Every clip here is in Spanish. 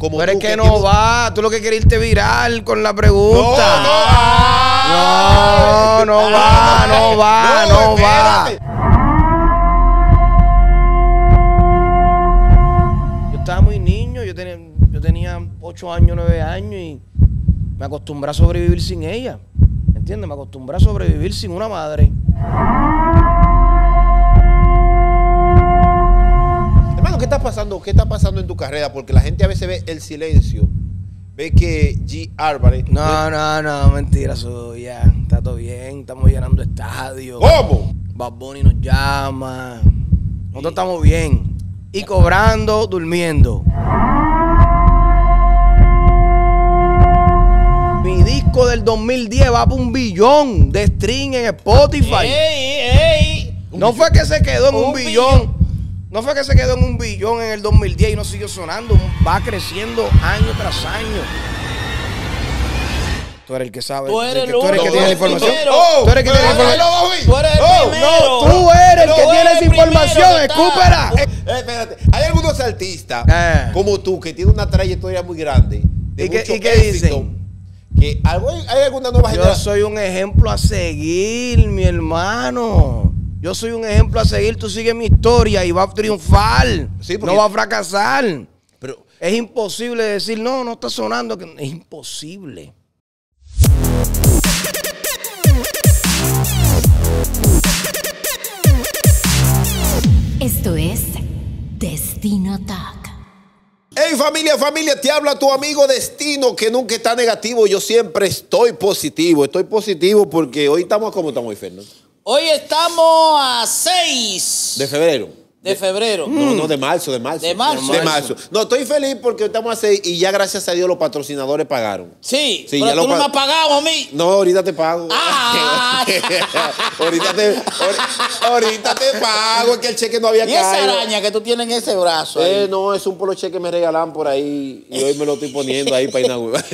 Como Pero es que, no va. Tú lo que querías irte viral con la pregunta. No, no, no, no va, no va, no, va. Yo estaba muy niño, yo tenía, yo tenía 8 años, 9 años y me acostumbré a sobrevivir sin ella. ¿Me entiendes? Me acostumbré a sobrevivir sin una madre. está pasando? ¿Qué está pasando en tu carrera? Porque la gente a veces ve el silencio. Ve que G. Álvarez. No, no, no, mentira suya. Está todo bien, estamos llenando estadios. ¿Cómo? Bad Bunny nos llama. Nosotros estamos bien. Y cobrando, durmiendo. Mi disco del 2010 va por un billón de stream en Spotify. No fue que se quedó en un, billón no fue que se quedó en un billón en el 2010 y no siguió sonando. Va creciendo año tras año. Tú eres el que sabe. Tú eres el que, tú eres el que tiene la información. tú eres el que tiene la información. Tú eres el tú eres el que tiene esa información. Escúpela. Eh, eh, espérate. Hay algunos artistas eh. como tú que tienen una trayectoria muy grande. De ¿Y, mucho que, qué, éxito. dicen? Que hay alguna nueva Yo soy un ejemplo a seguir, mi hermano. Yo soy un ejemplo a seguir. Tú sigue mi historia y va a triunfar. Sí, No va a fracasar. Pero es imposible decir, no, no está sonando. Es imposible. Esto es Destino Talk. Hey familia, familia, te habla tu amigo Destino que nunca está negativo. Yo siempre estoy positivo. Estoy positivo porque hoy estamos como estamos hoy, Fernando. Hoy estamos a 6 de febrero de febrero. No, no, de marzo, de marzo. De marzo. De marzo. No, estoy feliz porque estamos así y ya gracias a Dios los patrocinadores pagaron. Sí, tú no me has pagado a mí. No, ahorita te pago. Ah. ahorita, te, pago, es que el cheque no había caído. ¿Y esa araña que tú tienes en ese brazo? Eh, no, es un poloche que me regalaron por ahí y hoy me lo estoy poniendo ahí para inaugurar.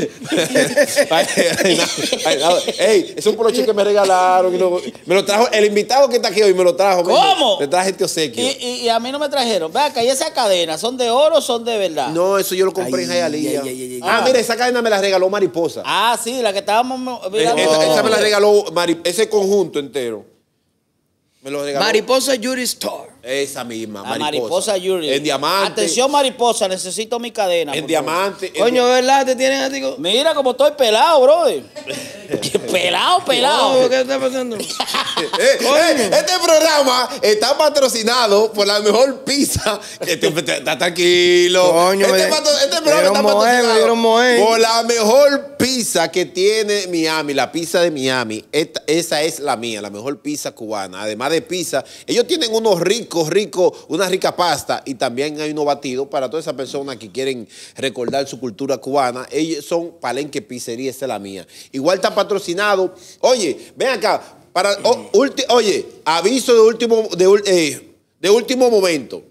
Ey, es un poloche que me regalaron me lo trajo, el invitado que está aquí hoy me lo trajo. ¿Cómo? Te traje este obsequio. ¿Y, y, a mí no me trajeron. vea que esa cadena son de oro o son de verdad? No, eso yo lo compré en Jayalía. Ah, mira, esa cadena me la regaló Mariposa. Ah, sí, la que estábamos. Eh, esa, me la regaló ese conjunto entero. Me lo regaló. Mariposa Jury Store. Esa misma, Mariposa. Mariposa En diamante. Atención, Mariposa, necesito mi cadena. En diamante. Coño, ¿verdad? Te tienen así. Mira como estoy pelado, bro pelado, pelado. ¿Qué está pasando? Eh, eh, este programa está patrocinado por la mejor pizza. está tranquilo. este, este programa está patrocinado por la mejor pizza que tiene Miami, la pizza de Miami. esa es la mía, la mejor pizza cubana. Además de pizza, ellos tienen unos ricos, ricos, una rica pasta y también hay unos batidos para todas esas personas que quieren recordar su cultura cubana. Ellos son Palenque Pizzería, esa es la mía. Igual está patrocinado. Oye, ven acá. Para, oye, aviso de último, de, eh, de último momento.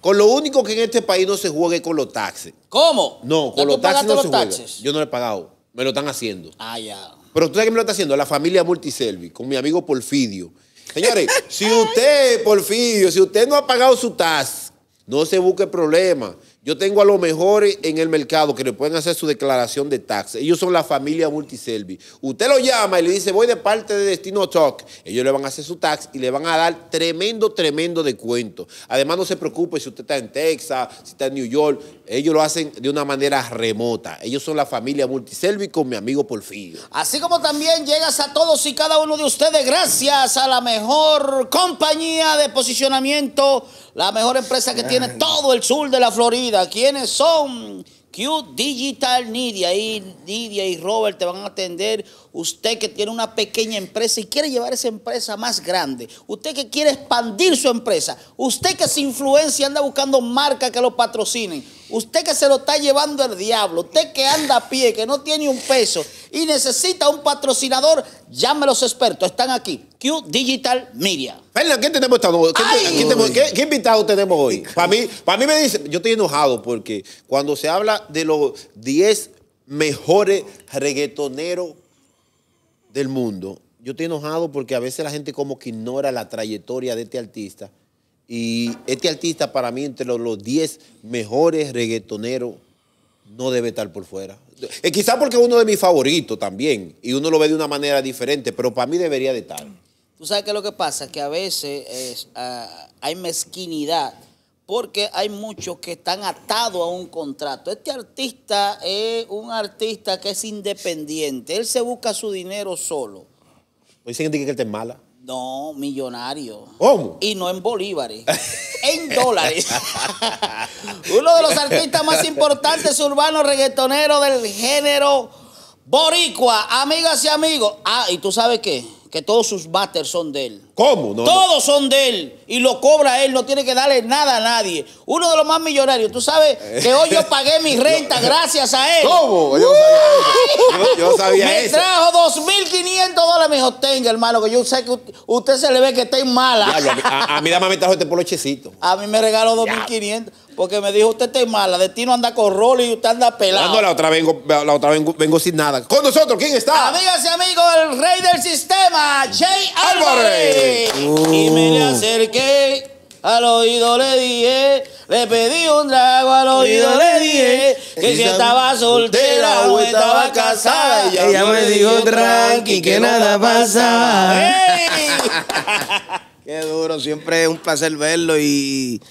Con lo único que en este país no se juegue con los taxes. ¿Cómo? No, con los taxes no se Yo no he pagado. Me lo están haciendo. Ah, ya. Pero usted que me lo está haciendo, la familia Multiservi, con mi amigo Porfidio. Señores, si usted, Porfidio, si usted no ha pagado su tax, no se busque problema. Yo tengo a los mejores en el mercado que le pueden hacer su declaración de tax. Ellos son la familia Multiservi. Usted lo llama y le dice, voy de parte de Destino Talk. Ellos le van a hacer su tax y le van a dar tremendo, tremendo descuento. Además, no se preocupe si usted está en Texas, si está en New York. Ellos lo hacen de una manera remota. Ellos son la familia Multiselvi con mi amigo Porfirio. Así como también llegas a todos y cada uno de ustedes gracias a la mejor compañía de posicionamiento, la mejor empresa que tiene todo el sur de la Florida. ¿Quiénes son? Q Digital Nidia. Ahí Nidia y Robert te van a atender. Usted que tiene una pequeña empresa y quiere llevar esa empresa más grande. Usted que quiere expandir su empresa. Usted que se influencia Y anda buscando marcas que lo patrocinen. Usted que se lo está llevando el diablo. Usted que anda a pie, que no tiene un peso y necesita un patrocinador. Llame a los expertos. Están aquí. Q Digital Media. ¿qué, ¿Qué, invitado tenemos hoy? Para mí, para mí me dice, yo estoy enojado porque cuando se habla de los 10 mejores reggaetoneros del mundo, yo estoy enojado porque a veces la gente como que ignora la trayectoria de este artista. Y este artista para mí entre los 10 mejores reggaetoneros no debe estar por fuera. Eh, quizás porque es uno de mis favoritos también, y uno lo ve de una manera diferente, pero para mí debería de estar. Tú sabes qué es lo que pasa que a veces ah, hay mezquinidad porque hay muchos que están atados a un contrato. Este artista es un artista que es independiente. Él se busca su dinero solo. Dicen que él es mala. No, millonario. ¿Cómo? Y no en bolívares, en dólares. Uno de los artistas más importantes urbanos reggaetonero del género boricua. Amigas y amigos. Ah, ¿y tú sabes qué? que todos sus batters son de él. ¿Cómo? todos son de él y lo cobra él, no tiene que darle nada a nadie. Uno de los más millonarios, tú sabes eh. que hoy yo pagué mi renta gracias a él. ¿Cómo? Yo sabía, eso. Me trajo 2.500 dólares, mi dijo, tenga hermano, que yo sé que usted se le ve que está en mala. a, mí dame me trajo este polochecito. A mí me regaló 2.500. Porque me dijo, usted está mala, de ti anda con rol y usted anda pelado. Cuando la otra vengo, vengo, sin nada. Con nosotros, ¿quién está? Amigas y amigos, el rey del sistema, Jay Álvarez. Y me le uh. acerqué, al oído le dije, le pedí un trago, al oído le dije, que si estaba soltera o estaba casada. Y ella me dijo, tranqui, que nada pasaba. Qué duro, siempre es un placer verlo y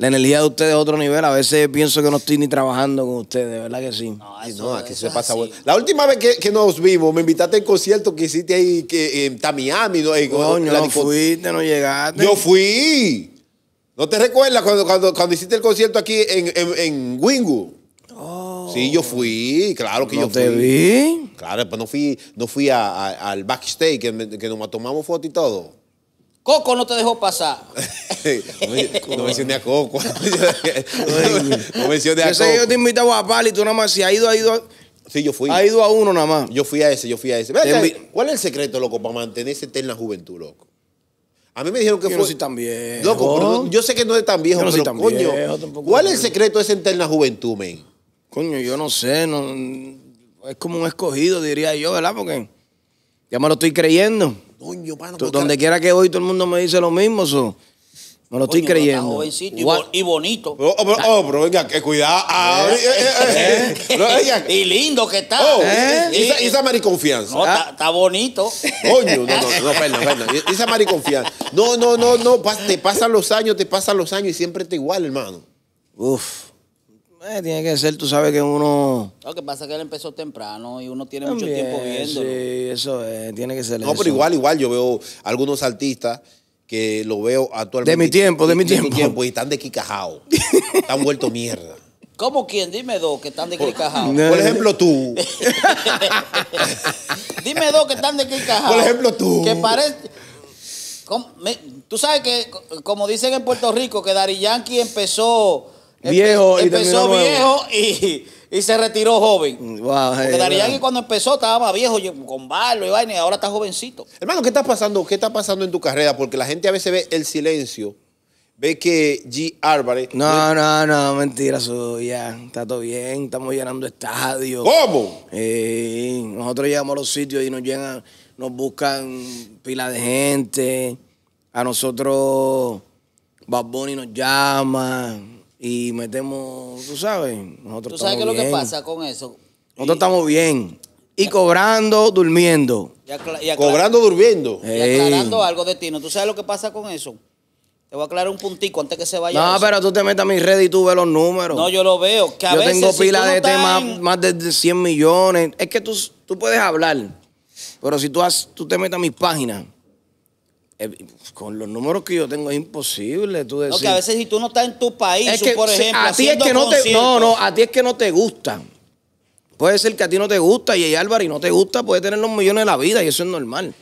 la energía de ustedes es otro nivel. A veces pienso que no estoy ni trabajando con ustedes, de ¿verdad que sí? No, aquí se pasa La última vez que, nos vimos, me invitaste al concierto que hiciste ahí en Tamiami, ¿no? Coño, no fuiste, no llegaste. Yo fui. ¿No te recuerdas cuando, cuando, cuando hiciste el concierto aquí en, en, en Wingu? Oh. sí, yo fui, claro que yo fui. te vi? Claro, pues no fui, no fui al backstage que, que nos tomamos foto y todo. Coco no te dejó pasar. no mencioné a Coco. no mencioné a Coco. Yo te invitaba a y tú nada más, si ha ido, ha ido. A... Sí, yo fui. Ha ido a uno nada más. Yo fui a ese, yo fui a ese. ¿Cuál es el secreto, loco, para mantenerse esa eterna juventud, loco? A mí me dijeron que fue. Yo no soy tan viejo. Loco, yo sé que no es tan viejo, pero coño. ¿Cuál es el secreto de esa eterna juventud, men? Coño, yo no sé. es como un escogido, diría yo, ¿verdad? Porque ya me lo estoy creyendo. Coño, Donde quiera que voy, todo el mundo me dice lo mismo, eso. Me lo estoy creyendo. y, bonito. Oh, oh pero oh, que cuidado. y lindo que está. Oh, ¿Eh? Y esa mariconfianza. está, bonito. Coño, no, no, no, perdón, perdón. Esa mariconfianza. No, no, no, no. Te pasan los años, te pasan los años y siempre está igual, hermano. Uf. Eh, tiene que ser, tú sabes que uno. Lo que pasa es que él empezó temprano y uno tiene mucho tiempo viendo. Sí, eso es, tiene que ser. No, pero igual, igual, yo veo algunos artistas que lo veo actualmente. De mi tiempo, de mi tiempo. y están de quicajao. están vuelto mierda. ¿Cómo quién? Dime dos que están de quicajao. Por ejemplo, tú. Dime dos que están de quicajao. Por ejemplo, tú. Que parece. Tú sabes que, como dicen en Puerto Rico, que Dari Yankee empezó viejo y empezó viejo y, se retiró joven. Mm, wow, eh, cuando empezó estaba viejo con barro y vaina y ahora está jovencito. Hermano, ¿qué está pasando? ¿Qué está pasando en tu carrera? Porque la gente a veces ve el silencio. Ve que G. Álvarez. No, no, no, mentira suya. Está todo bien, estamos llenando estadios. ¿Cómo? Eh, nosotros llegamos a los sitios y nos llegan, nos buscan pila de gente. A nosotros, Bad Bunny nos llama y metemos, tú sabes, nosotros estamos ¿Tú sabes qué es lo que pasa con eso? Nosotros estamos bien. Y cobrando, durmiendo. cobrando, durmiendo. Y aclarando algo de ti. ¿Tú sabes lo que pasa con eso? Te voy a aclarar un puntico antes que se vaya. No, pero tú te metas a mi red y tú ves los números. No, yo lo veo. yo tengo pila de temas, más de 100 millones. Es que tú, tú puedes hablar, pero si tú, has, tú te metas a mis páginas, eh, con los números que yo tengo es imposible tú decir. Porque a veces si tú no estás en tu país, es que, por ejemplo, a ti es que no te, no, no, a ti es que no te gusta. Puede ser que a ti no te gusta y a Álvarez no te gusta, puede tener los millones de la vida y eso es normal.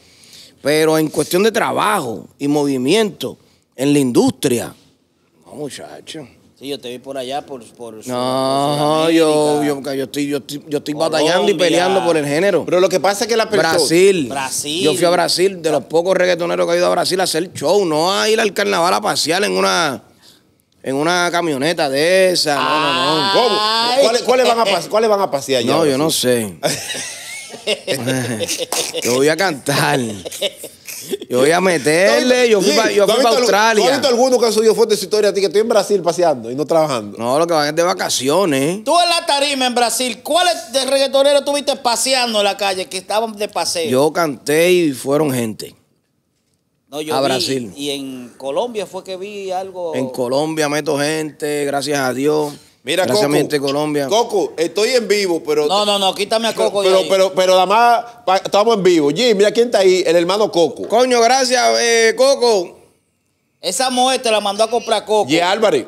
Pero en cuestión de trabajo y movimiento en la industria, no, muchachos. Sí, yo te vi por allá por... no, yo, yo, yo, estoy, batallando y peleando por el género. Pero lo que pasa es que la persona... Brasil. Yo fui a Brasil, de los pocos reggaetoneros que he ido a Brasil a hacer show, no a ir al carnaval a pasear en una... En una camioneta de esa. no, no, no. ¿Cuáles, van a, eh, eh, ¿Cuáles van a pasear allá? No, yo no sé. Te voy a cantar. Yo voy a meterle, yo fui, para Australia. alguno que ha subido historia a ti que estoy en Brasil paseando y no trabajando? No, lo que van es de vacaciones. Tú en la tarima en Brasil, ¿cuáles de reggaetoneros tuviste paseando en la calle que estaban de paseo? Yo canté y fueron gente. No, yo a Brasil. Y en Colombia fue que vi algo. En Colombia meto gente, gracias a Dios. Mira, Coco, Colombia. Coco, estoy en vivo, pero. No, no, no, quítame a Coco. Pero, pero, pero, pero, nada más estamos en vivo. Jim, mira quién está ahí, el hermano Coco. Coño, gracias, eh, Coco. Esa muerte la mandó a comprar Coco. Y Álvarez.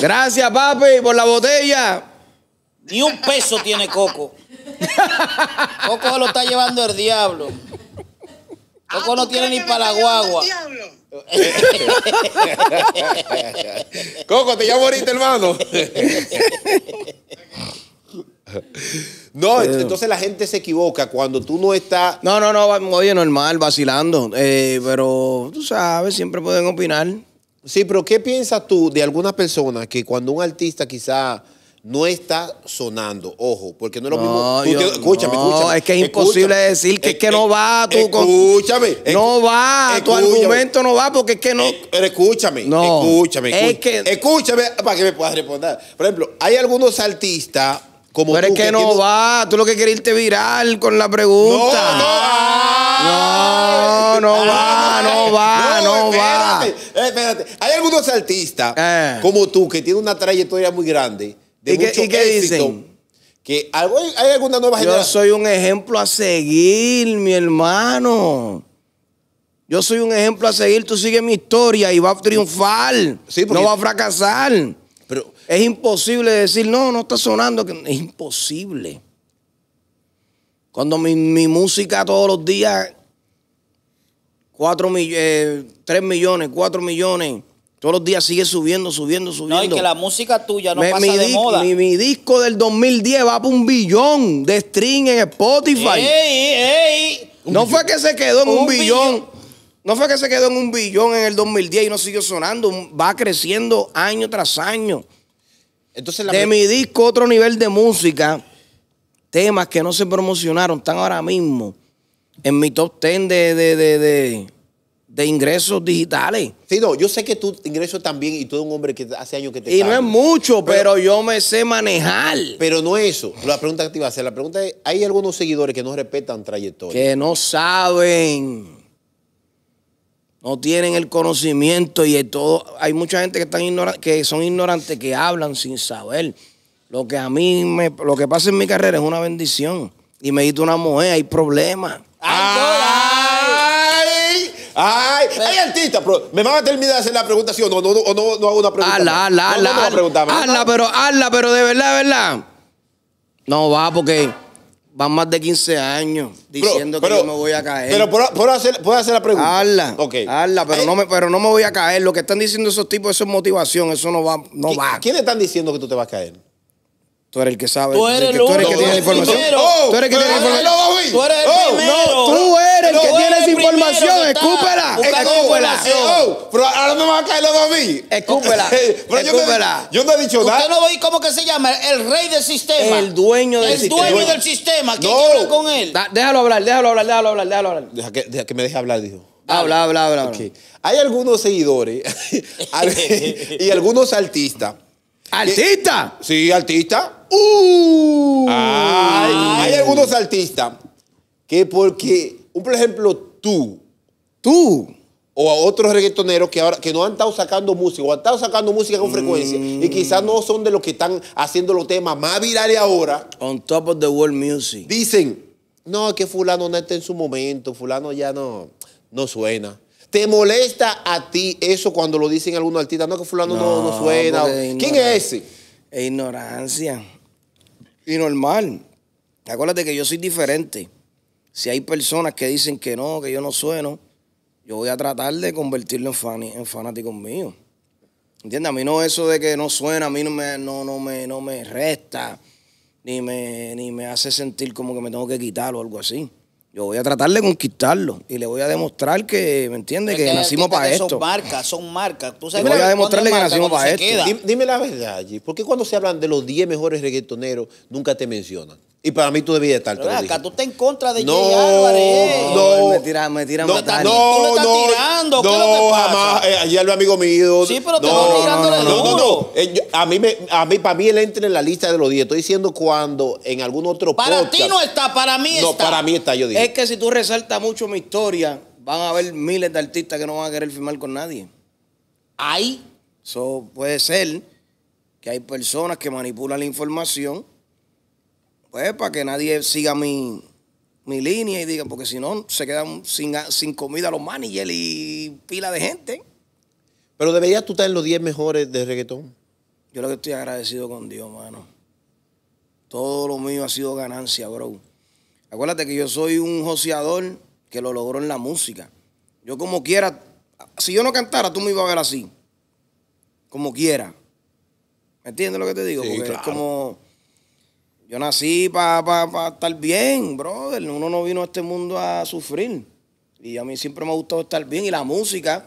Gracias, papi, por la botella. Ni un peso tiene Coco. Coco se lo está llevando el diablo. Ah, Coco no tiene ni para la guagua. El diablo? Coco, te llamo ahorita, hermano. No, entonces la gente se equivoca cuando tú no estás. No, no, no, oye, normal, vacilando. Eh, pero tú sabes, siempre pueden opinar. Sí, pero ¿qué piensas tú de algunas personas que cuando un artista quizá no está sonando, ojo, porque no es lo mismo. Tú escúchame, no, Es que es imposible decir que que no va tú. Escúchame. no va, tu argumento no va porque es que no. Eh, pero escúchame, escúchame, escúchame. para que me puedas responder. Por ejemplo, hay algunos artistas como tú... Pero es que, no va, tú lo que querías irte viral con la pregunta. No, no va. No, no va, no va, espérate, Espérate, Hay algunos artistas eh. como tú que tienen una trayectoria muy grande ¿Y qué, dicen? Que hay alguna nueva Yo soy un ejemplo a seguir, mi hermano. Yo soy un ejemplo a seguir. Tú sigue mi historia y va a triunfar. No va a fracasar. Pero... Es imposible decir, no, no está sonando. Es imposible. Cuando mi, música todos los días, 4 eh, millones, eh, 3 millones, 4 millones, todos los días sigue subiendo, subiendo, subiendo. No, y que la música tuya no pasa de moda. Mi, disco del 2010 va para un billón de stream en Spotify. Ey, ey. No fue que se quedó en un, billón. No fue que se quedó en un billón en el 2010 y no siguió sonando. Va creciendo año tras año. Entonces, de mi disco, otro nivel de música, temas que no se promocionaron, están ahora mismo en mi top 10 de, de de ingresos digitales. Sí, no, yo sé que tú ingresas también y tú eres un hombre que hace años que te... Y no es mucho, pero, yo me sé manejar. Pero no eso. La pregunta que te iba a hacer, la pregunta es, ¿hay algunos seguidores que no respetan trayectoria? Que no saben. No tienen el conocimiento y todo. Hay mucha gente que, están que son ignorantes, que hablan sin saber. Lo que a mí, me, lo que pasa en mi carrera es una bendición. Y me dice una mujer, hay problemas. Ah, Ay, eh. ay artista, me van a terminar de hacer la pregunta, o no, no, no, hago una pregunta. hala, hala! hala No, pero, hala, pero de verdad, de verdad. No va porque van más de 15 años diciendo que yo me voy a caer. Pero puedo, hacer, la pregunta. ¡Hala! Ok. ¡Hala, pero eh. no, me, pero no me voy a caer. Lo que están diciendo esos tipos, eso es motivación, eso no va, no va. ¿Quiénes están diciendo que tú te vas a caer? Tú eres el que sabe. Tú eres, el, que, oh, tú eres el que tiene la información. Tú eres el que tiene la información. Tú eres el primero. Tú eres información, escúpela. Escúpela. Eh, oh, pero ahora me va a caer los a mí. Escúpela. escúpela. Yo, no, he dicho nada. Usted no ve cómo que se llama el rey del sistema. El dueño del sistema. El dueño del sistema. ¿Quién no. con él? déjalo hablar, déjalo hablar, déjalo hablar, déjalo hablar. Deja que, me deje hablar, dijo. Habla, habla, habla. Hay algunos seguidores y algunos artistas. ¿Artista? Sí, artista. Uh. Hay algunos artistas que porque, un, por ejemplo, tú. Tú. O a otros reggaetoneros que ahora que no han estado sacando música o han estado sacando música con frecuencia mm. y quizás no son de los que están haciendo los temas más virales ahora. On top of the world music. Dicen, no, es que fulano no está en su momento, fulano ya no, no suena. ¿Te molesta a ti eso cuando lo dicen algunos artistas? No, que fulano no, suena. ¿Quién es ese? ignorancia. Y normal. de que yo soy diferente. Si hay personas que dicen que no, que yo no sueno, yo voy a tratar de convertirlo en, fan, en fanático mío. ¿Entiendes? A mí no eso de que no suena, a mí no me, no, no me, no me resta, ni me, ni me hace sentir como que me tengo que quitar o algo así yo voy a tratar de conquistarlo y le voy a demostrar que, ¿me entiendes? Que, nacimos para esto. Son marcas, son marcas. ¿Tú sabes voy a demostrarle que nacimos para esto. Dime, la verdad, G. ¿Por qué cuando se hablan de los 10 mejores reggaetoneros nunca te mencionan? Y para mí tú debías estar. Pero acá tú estás en contra de no, Álvarez. No, eh tira, me tira no, no, No, tú no, no, es lo jamás. Eh, ayer lo amigo mío. Sí, pero te no, tirando no, no, no, no. Eh, a mí, me, a mí, para mí él entra en la lista de los 10. Estoy diciendo cuando en algún otro Para ti no está, para mí está. No, para mí está, yo digo. Es que si tú resaltas mucho mi historia, van a haber miles de artistas que no van a querer firmar con nadie. Hay. eso puede ser que hay personas que manipulan la información, pues para que nadie siga mi mi línea y digan, porque si no, se quedan sin, sin comida los managers y pila de gente. Pero deberías tú estar en los 10 mejores de reggaetón. Yo lo que estoy agradecido con Dios, mano. Todo lo mío ha sido ganancia, bro. Acuérdate que yo soy un joseador que lo logró en la música. Yo como quiera, si yo no cantara, tú me ibas a ver así. Como quiera. ¿Me entiendes lo que te digo? Sí, porque es como yo nací para pa, estar bien, brother. Uno no vino a este mundo a sufrir. Y a mí siempre me ha gustado estar bien. Y la música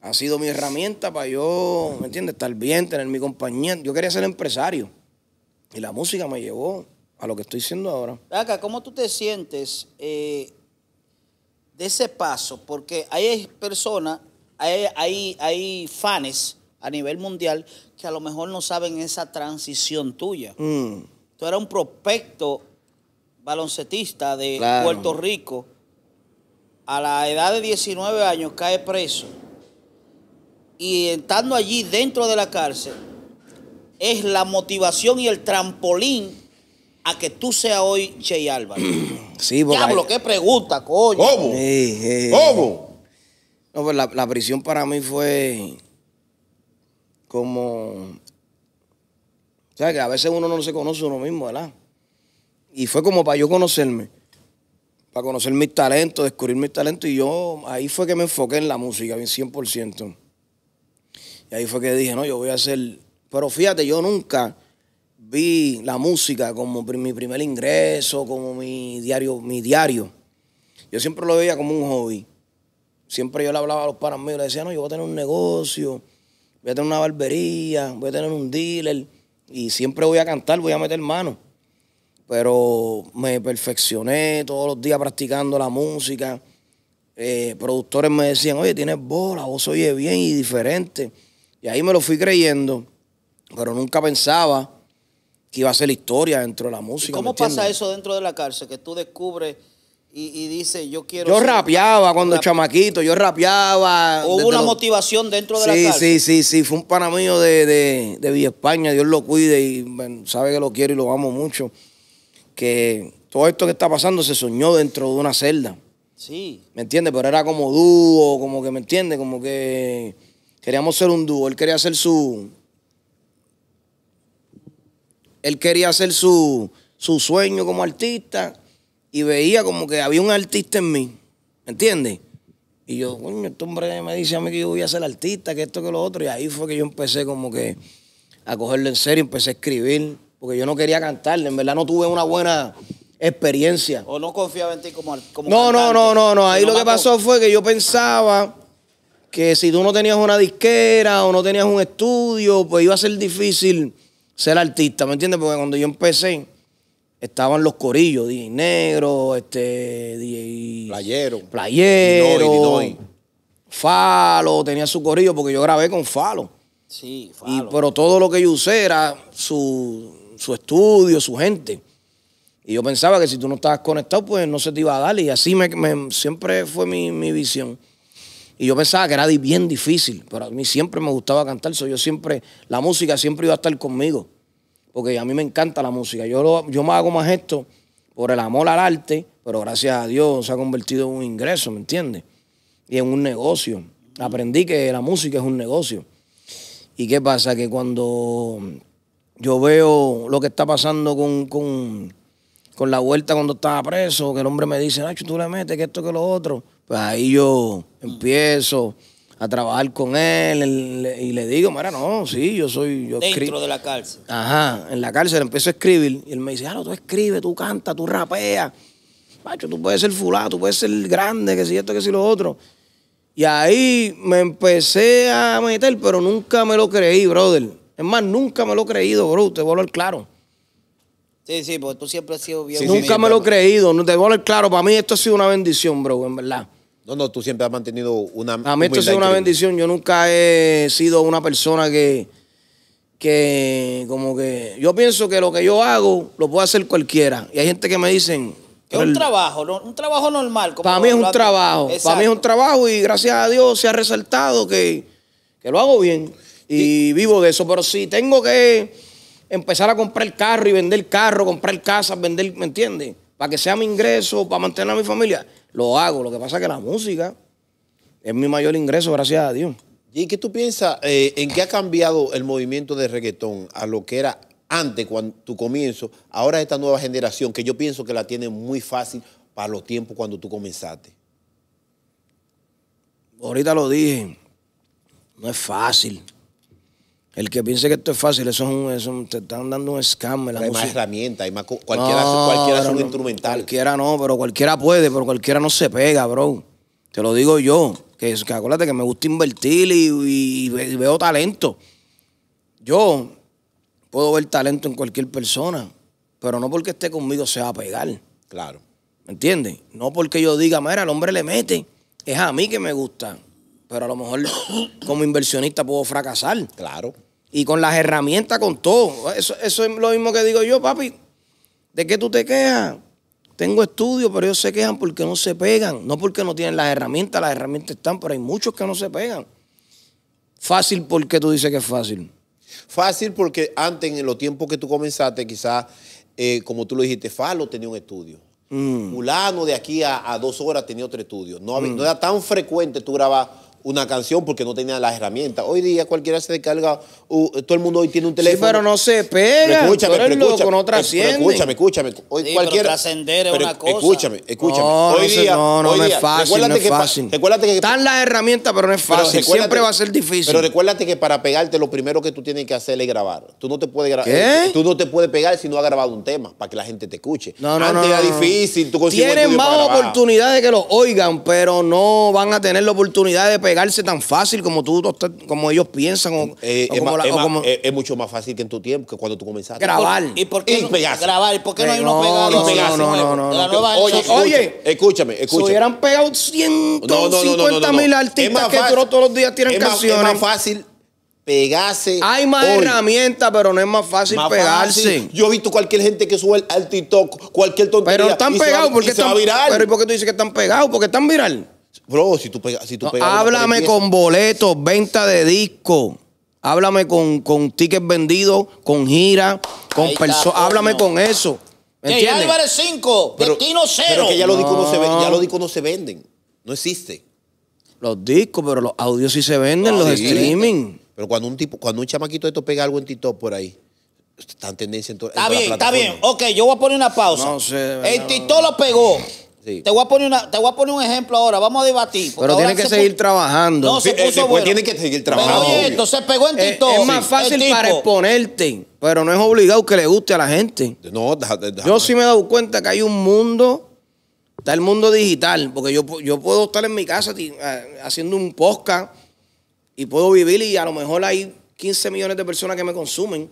ha sido mi herramienta para yo, ¿me entiendes? Estar bien, tener mi compañía. Yo quería ser empresario. Y la música me llevó a lo que estoy siendo ahora. Acá, ¿cómo tú te sientes eh, de ese paso? Porque hay personas, hay, hay, fans a nivel mundial que a lo mejor no saben esa transición tuya. Mm tú eras un prospecto baloncetista de Puerto Rico, a la edad de 19 años cae preso y estando allí dentro de la cárcel, es la motivación y el trampolín a que tú seas hoy Chey Álvarez. Sí, Diablo, qué pregunta, coño. ¿Cómo? ¿Cómo? No, pues la prisión para mí fue como o sea, que a veces uno no se conoce uno mismo, ¿verdad? Y fue como para yo conocerme, para conocer mis talentos, descubrir mis talentos. Y yo ahí fue que me enfoqué en la música, bien 100%. Y ahí fue que dije, no, yo voy a hacer... Pero fíjate, yo nunca vi la música como mi primer ingreso, como mi diario, mi diario. Yo siempre lo veía como un hobby. Siempre yo le hablaba a los paras míos, le decía, no, yo voy a tener un negocio, voy a tener una barbería, voy a tener un dealer y siempre voy a cantar, voy a meter mano. Pero me perfeccioné todos los días practicando la música. Eh, productores me decían, oye, tienes bola, la voz oye bien y diferente. Y ahí me lo fui creyendo, pero nunca pensaba que iba a ser historia dentro de la música. ¿Cómo pasa eso dentro de la cárcel? Que tú descubres y, dice, yo quiero... Yo rapeaba cuando chamaquito, yo rapeaba. Hubo una motivación dentro de la cárcel. Sí, sí, sí, sí fue un pana mío de, de, Villa España, Dios lo cuide y sabe que lo quiero y lo amo mucho. Que todo esto que está pasando se soñó dentro de una celda. Sí. ¿Me entiendes? Pero era como dúo, como que, ¿me entiendes? Como que queríamos ser un dúo. Él quería hacer su... Él quería hacer su, su sueño como artista y veía como que había un artista en mí, ¿Me ¿entiendes? Y yo, coño, este hombre me dice a mí que yo voy a ser artista, que esto, que lo otro. Y ahí fue que yo empecé como que a cogerlo en serio, empecé a escribir, porque yo no quería cantarle, en verdad no tuve una buena experiencia. ¿O no confiaba en ti como, artista. no, no, no, no, no, ahí lo que pasó fue que yo pensaba que si tú no tenías una disquera o no tenías un estudio, pues iba a ser difícil ser artista, ¿me entiendes? Porque cuando yo empecé, estaban los corillos, DJ Negro, este, DJ... Playero. Playero. Falo, tenía su corillo porque yo grabé con Falo. Sí, pero todo lo que yo usé era su, estudio, su gente. Y yo pensaba que si tú no estabas conectado, pues no se te iba a dar. Y así me, siempre fue mi, visión. Y yo pensaba que era bien difícil, pero a mí siempre me gustaba cantar. eso yo siempre, la música siempre iba a estar conmigo porque a mí me encanta la música. Yo, yo me hago más esto por el amor al arte, pero gracias a Dios se ha convertido en un ingreso, ¿me entiendes? Y en un negocio. Aprendí que la música es un negocio. ¿Y qué pasa? Que cuando yo veo lo que está pasando con, con la vuelta cuando estaba preso, que el hombre me dice, Nacho, tú le metes que esto, que lo otro, pues ahí yo empiezo a trabajar con él y le digo, mira, no, sí, yo soy... Yo Dentro de la cárcel. Ajá, en la cárcel empiezo a escribir y él me dice, ah, tú escribes, tú cantas, tú rapeas, pacho tú puedes ser fulano, tú puedes ser grande, que si esto, que si lo otro. Y ahí me empecé a meter, pero nunca me lo creí, brother. Es más, nunca me lo he creído, bro, te voy a hablar claro. Sí, sí, porque tú siempre has sido bien. nunca me lo he creído, te voy a hablar claro, para mí esto ha sido una bendición, bro, en verdad. No, no, tú siempre has mantenido una. A mí esto es una bendición. Yo nunca he sido una persona que. que como que. Yo pienso que lo que yo hago lo puede hacer cualquiera. Y hay gente que me dicen. Es un trabajo, un trabajo normal. para mí es un trabajo. Para mí es un trabajo y gracias a Dios se ha resaltado que, lo hago bien y vivo de eso. Pero si tengo que empezar a comprar carro y vender carro, comprar casa, vender, ¿me entiendes? Para que sea mi ingreso, para mantener a mi familia lo hago. Lo que pasa es que la música es mi mayor ingreso, gracias a Dios. ¿Y qué tú piensas? Eh, ¿En qué ha cambiado el movimiento de reggaetón a lo que era antes, cuando tu comienzo, ahora esta nueva generación, que yo pienso que la tiene muy fácil para los tiempos cuando tú comenzaste? Ahorita lo dije, no es fácil. El que piense que esto es fácil, eso es un, te están dando un scam. hay más herramientas, más cualquiera, es un instrumental. Cualquiera no, pero cualquiera puede, pero cualquiera no se pega, bro. Te lo digo yo. Que, acuérdate que me gusta invertir y, y veo talento. Yo puedo ver talento en cualquier persona, pero no porque esté conmigo se va a pegar. Claro. ¿Me entiendes? No porque yo diga, mira, el hombre le mete. Es a mí que me gusta. Pero a lo mejor como inversionista puedo fracasar. Claro. Y con las herramientas, con todo. Eso, es lo mismo que digo yo, papi. ¿De qué tú te quejas? Tengo estudios, pero ellos se quejan porque no se pegan. No porque no tienen las herramientas, las herramientas están, pero hay muchos que no se pegan. Fácil porque tú dices que es fácil. Fácil porque antes, en los tiempos que tú comenzaste, quizás, eh, como tú lo dijiste, Falo tenía un estudio. Mulano mm. de aquí a, dos horas tenía otro estudio. Mm. No, era tan frecuente tú grabas una canción porque no tenías las herramientas. Hoy día cualquiera se descarga eh, todo el mundo hoy tiene un teléfono. Sí, pero no se pega. Escúchame, pero escúchame, no Escúchame, escúchame. Hoy cualquiera, trascender es una cosa. Escúchame, escúchame. No, hoy no, no, no es fácil, recuérdate están las herramientas, pero no es fácil. Siempre va a ser difícil. Pero recuérdate que para pegarte lo primero que tú tienes que hacer es grabar. Tú no te puedes grabar. Eh, tú no te puedes pegar si no has grabado un tema para que la gente te escuche. No, no, no, era difícil, tú Tienen más oportunidades que lo oigan, pero no van a tener la oportunidad de pegarse tan fácil como tú como ellos piensan eh, es, mucho más fácil que en tu tiempo, que cuando tú comenzaste. Grabar. ¿Y por qué? no, grabar. ¿Y por qué no hay uno pegado? No, no, no, Oye, Escúchame, escúchame. Si hubieran pegado 150 mil artistas que todos los días tienen canciones. Es más fácil pegarse. Hay más herramientas, pero no es más fácil pegarse. Yo he visto cualquier gente que sube al TikTok, cualquier tontería. Pero están pegados porque están viral. Pero ¿y por qué tú dices que están pegados? Porque están viral. Bro, si tú pegas, si tú pegas Háblame con boletos, venta de disco háblame con, con tickets vendidos, con gira, con personas, háblame con eso. Que Álvarez 5, Destino 0. Pero que ya los, discos no se ya no se venden, no existe. Los discos, pero los audios sí se venden, los streaming. Pero cuando un tipo, cuando un chamaquito de esto pega algo en TikTok por ahí, está en tendencia en, está bien, la Está bien, está bien. Ok, yo voy a poner una pausa. No sé, El TikTok lo pegó. Te, voy a poner voy a poner un ejemplo ahora, vamos a debatir. Pero tiene que seguir trabajando. No, se puso que seguir trabajando. Pero entonces pegó en eh, TikTok. Es, más fácil para exponerte, pero no es obligado que le guste a la gente. No, Yo sí me he dado cuenta que hay un mundo, está el mundo digital, porque yo, yo puedo estar en mi casa eh, haciendo un podcast y puedo vivir y a lo mejor hay 15 millones de personas que me consumen,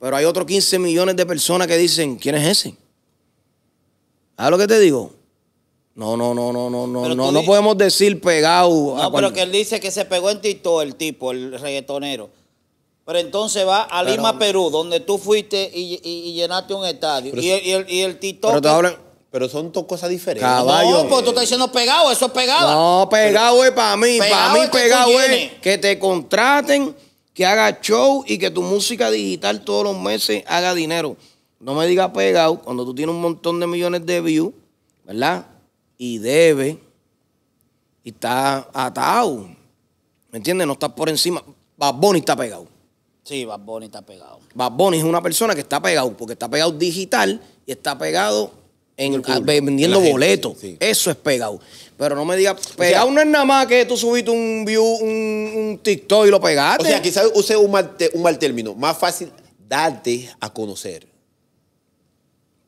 pero hay otros 15 millones de personas que dicen, ¿quién es ese? ¿Sabes lo que te digo? No, no, no, no, no, no, no, no podemos decir pegado. No, pero que él dice que se pegó en Tito el tipo, el reggaetonero. Pero entonces va a Lima, Perú, donde tú fuiste y, llenaste un estadio. y, el, y, Tito. Pero, pero son dos cosas diferentes. No, pues tú estás diciendo pegado, eso es pegado. No, pegado es para mí. Para mí, pegado es que te contraten, que haga show y que tu música digital todos los meses haga dinero. No me digas pegado cuando tú tienes un montón de millones de views, ¿verdad? y debe y está atado. ¿Me entiendes? No está por encima. Bad Bunny está pegado. Sí, Bad Bunny está pegado. Bad Bunny es una persona que está pegado, porque está pegado digital y está pegado en, vendiendo boletos. Eso es pegado. Pero no me digas, pegado no es nada más que tú subiste un view, un, TikTok y lo pegaste. O sea, quizás use un mal término. Más fácil darte a conocer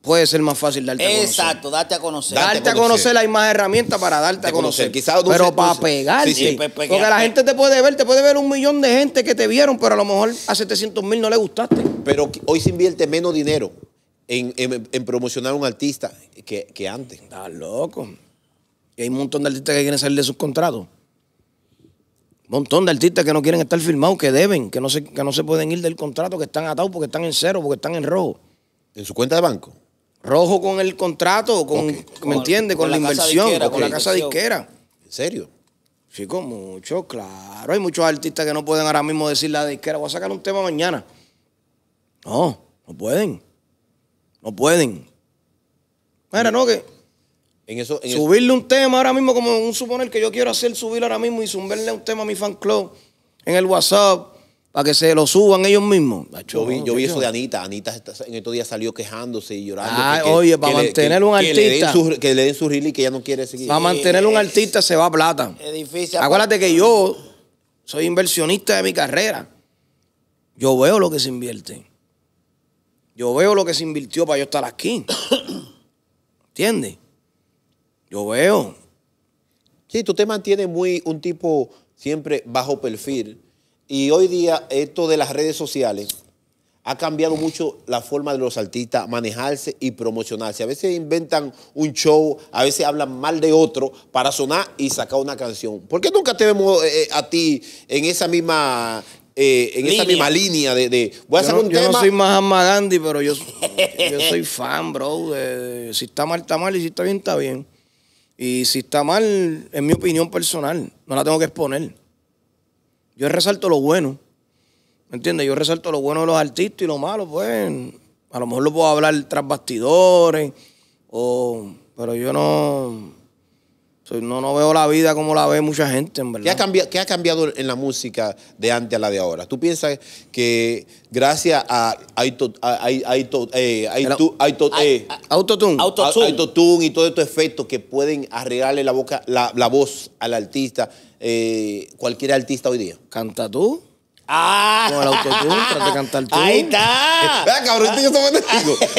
puede ser más fácil darte a conocer. Exacto, darte a conocer. Darte, a conocer. hay más herramientas para darte a conocer. Quizás pero para pegar pegarte. Pues, pues, porque la gente te puede ver, te puede ver un millón de gente que te vieron, pero a lo mejor a 700 mil no le gustaste. Pero hoy se invierte menos dinero en, promocionar a un artista que, antes. Está loco. Y hay un montón de artistas que quieren salir de sus contratos. Un montón de artistas que no quieren estar firmados, que deben, que no se, que no se pueden ir del contrato, que están atados porque están en cero, porque están en rojo. En su cuenta de banco. Rojo con el contrato, con, ¿me entiende Con, la, inversión, con la casa disquera. ¿En serio? Chicos, mucho, claro. Hay muchos artistas que no pueden ahora mismo decir la disquera, voy a sacar un tema mañana. No, no pueden. No pueden. Mira, no, que. subirle un tema ahora mismo, como un suponer que yo quiero hacer, subir ahora mismo y sumerle un tema a mi fan club en el WhatsApp para que se lo suban ellos mismos. Yo vi, eso de Anita. Anita en estos días salió quejándose y llorando. Ah, oye, para mantener un artista. que le den su reel y que ya no quiere seguir. Para mantener un artista se va plata. Es Acuérdate que yo soy inversionista de mi carrera. Yo veo lo que se invierte. Yo veo lo que se invirtió para yo estar aquí. ¿Entiendes? Yo veo. Sí, tú te mantienes muy un tipo siempre bajo perfil y hoy día esto de las redes sociales ha cambiado mucho la forma de los artistas manejarse y promocionarse. A veces inventan un show, a veces hablan mal de otro para sonar y sacar una canción. ¿Por qué nunca te vemos eh, eh, a ti en esa misma eh, en línea. esa misma línea de, voy a hacer un yo no soy más Gandhi, pero yo, soy fan, bro. si está mal, está mal, y si está bien, está bien. Y si está mal, en mi opinión personal, no la tengo que exponer yo resalto lo bueno. ¿Me entiendes? Yo resalto lo bueno de los artistas y lo malo, pues. A lo mejor lo puedo hablar tras bastidores, pero yo no. No, no veo la vida como la ve mucha gente, en verdad. ¿Qué ha, cambiado, ha cambiado en la música de antes a la de ahora? ¿Tú piensas que gracias a Autotune Autotune y todos estos efectos que pueden arreglarle la, boca, la, voz al artista, eh, cualquier artista hoy día? ¿Canta tú? Ah. Con el autotune, trate de cantar tú. Ahí está. Vea, cabrón, tú y yo somos testigos.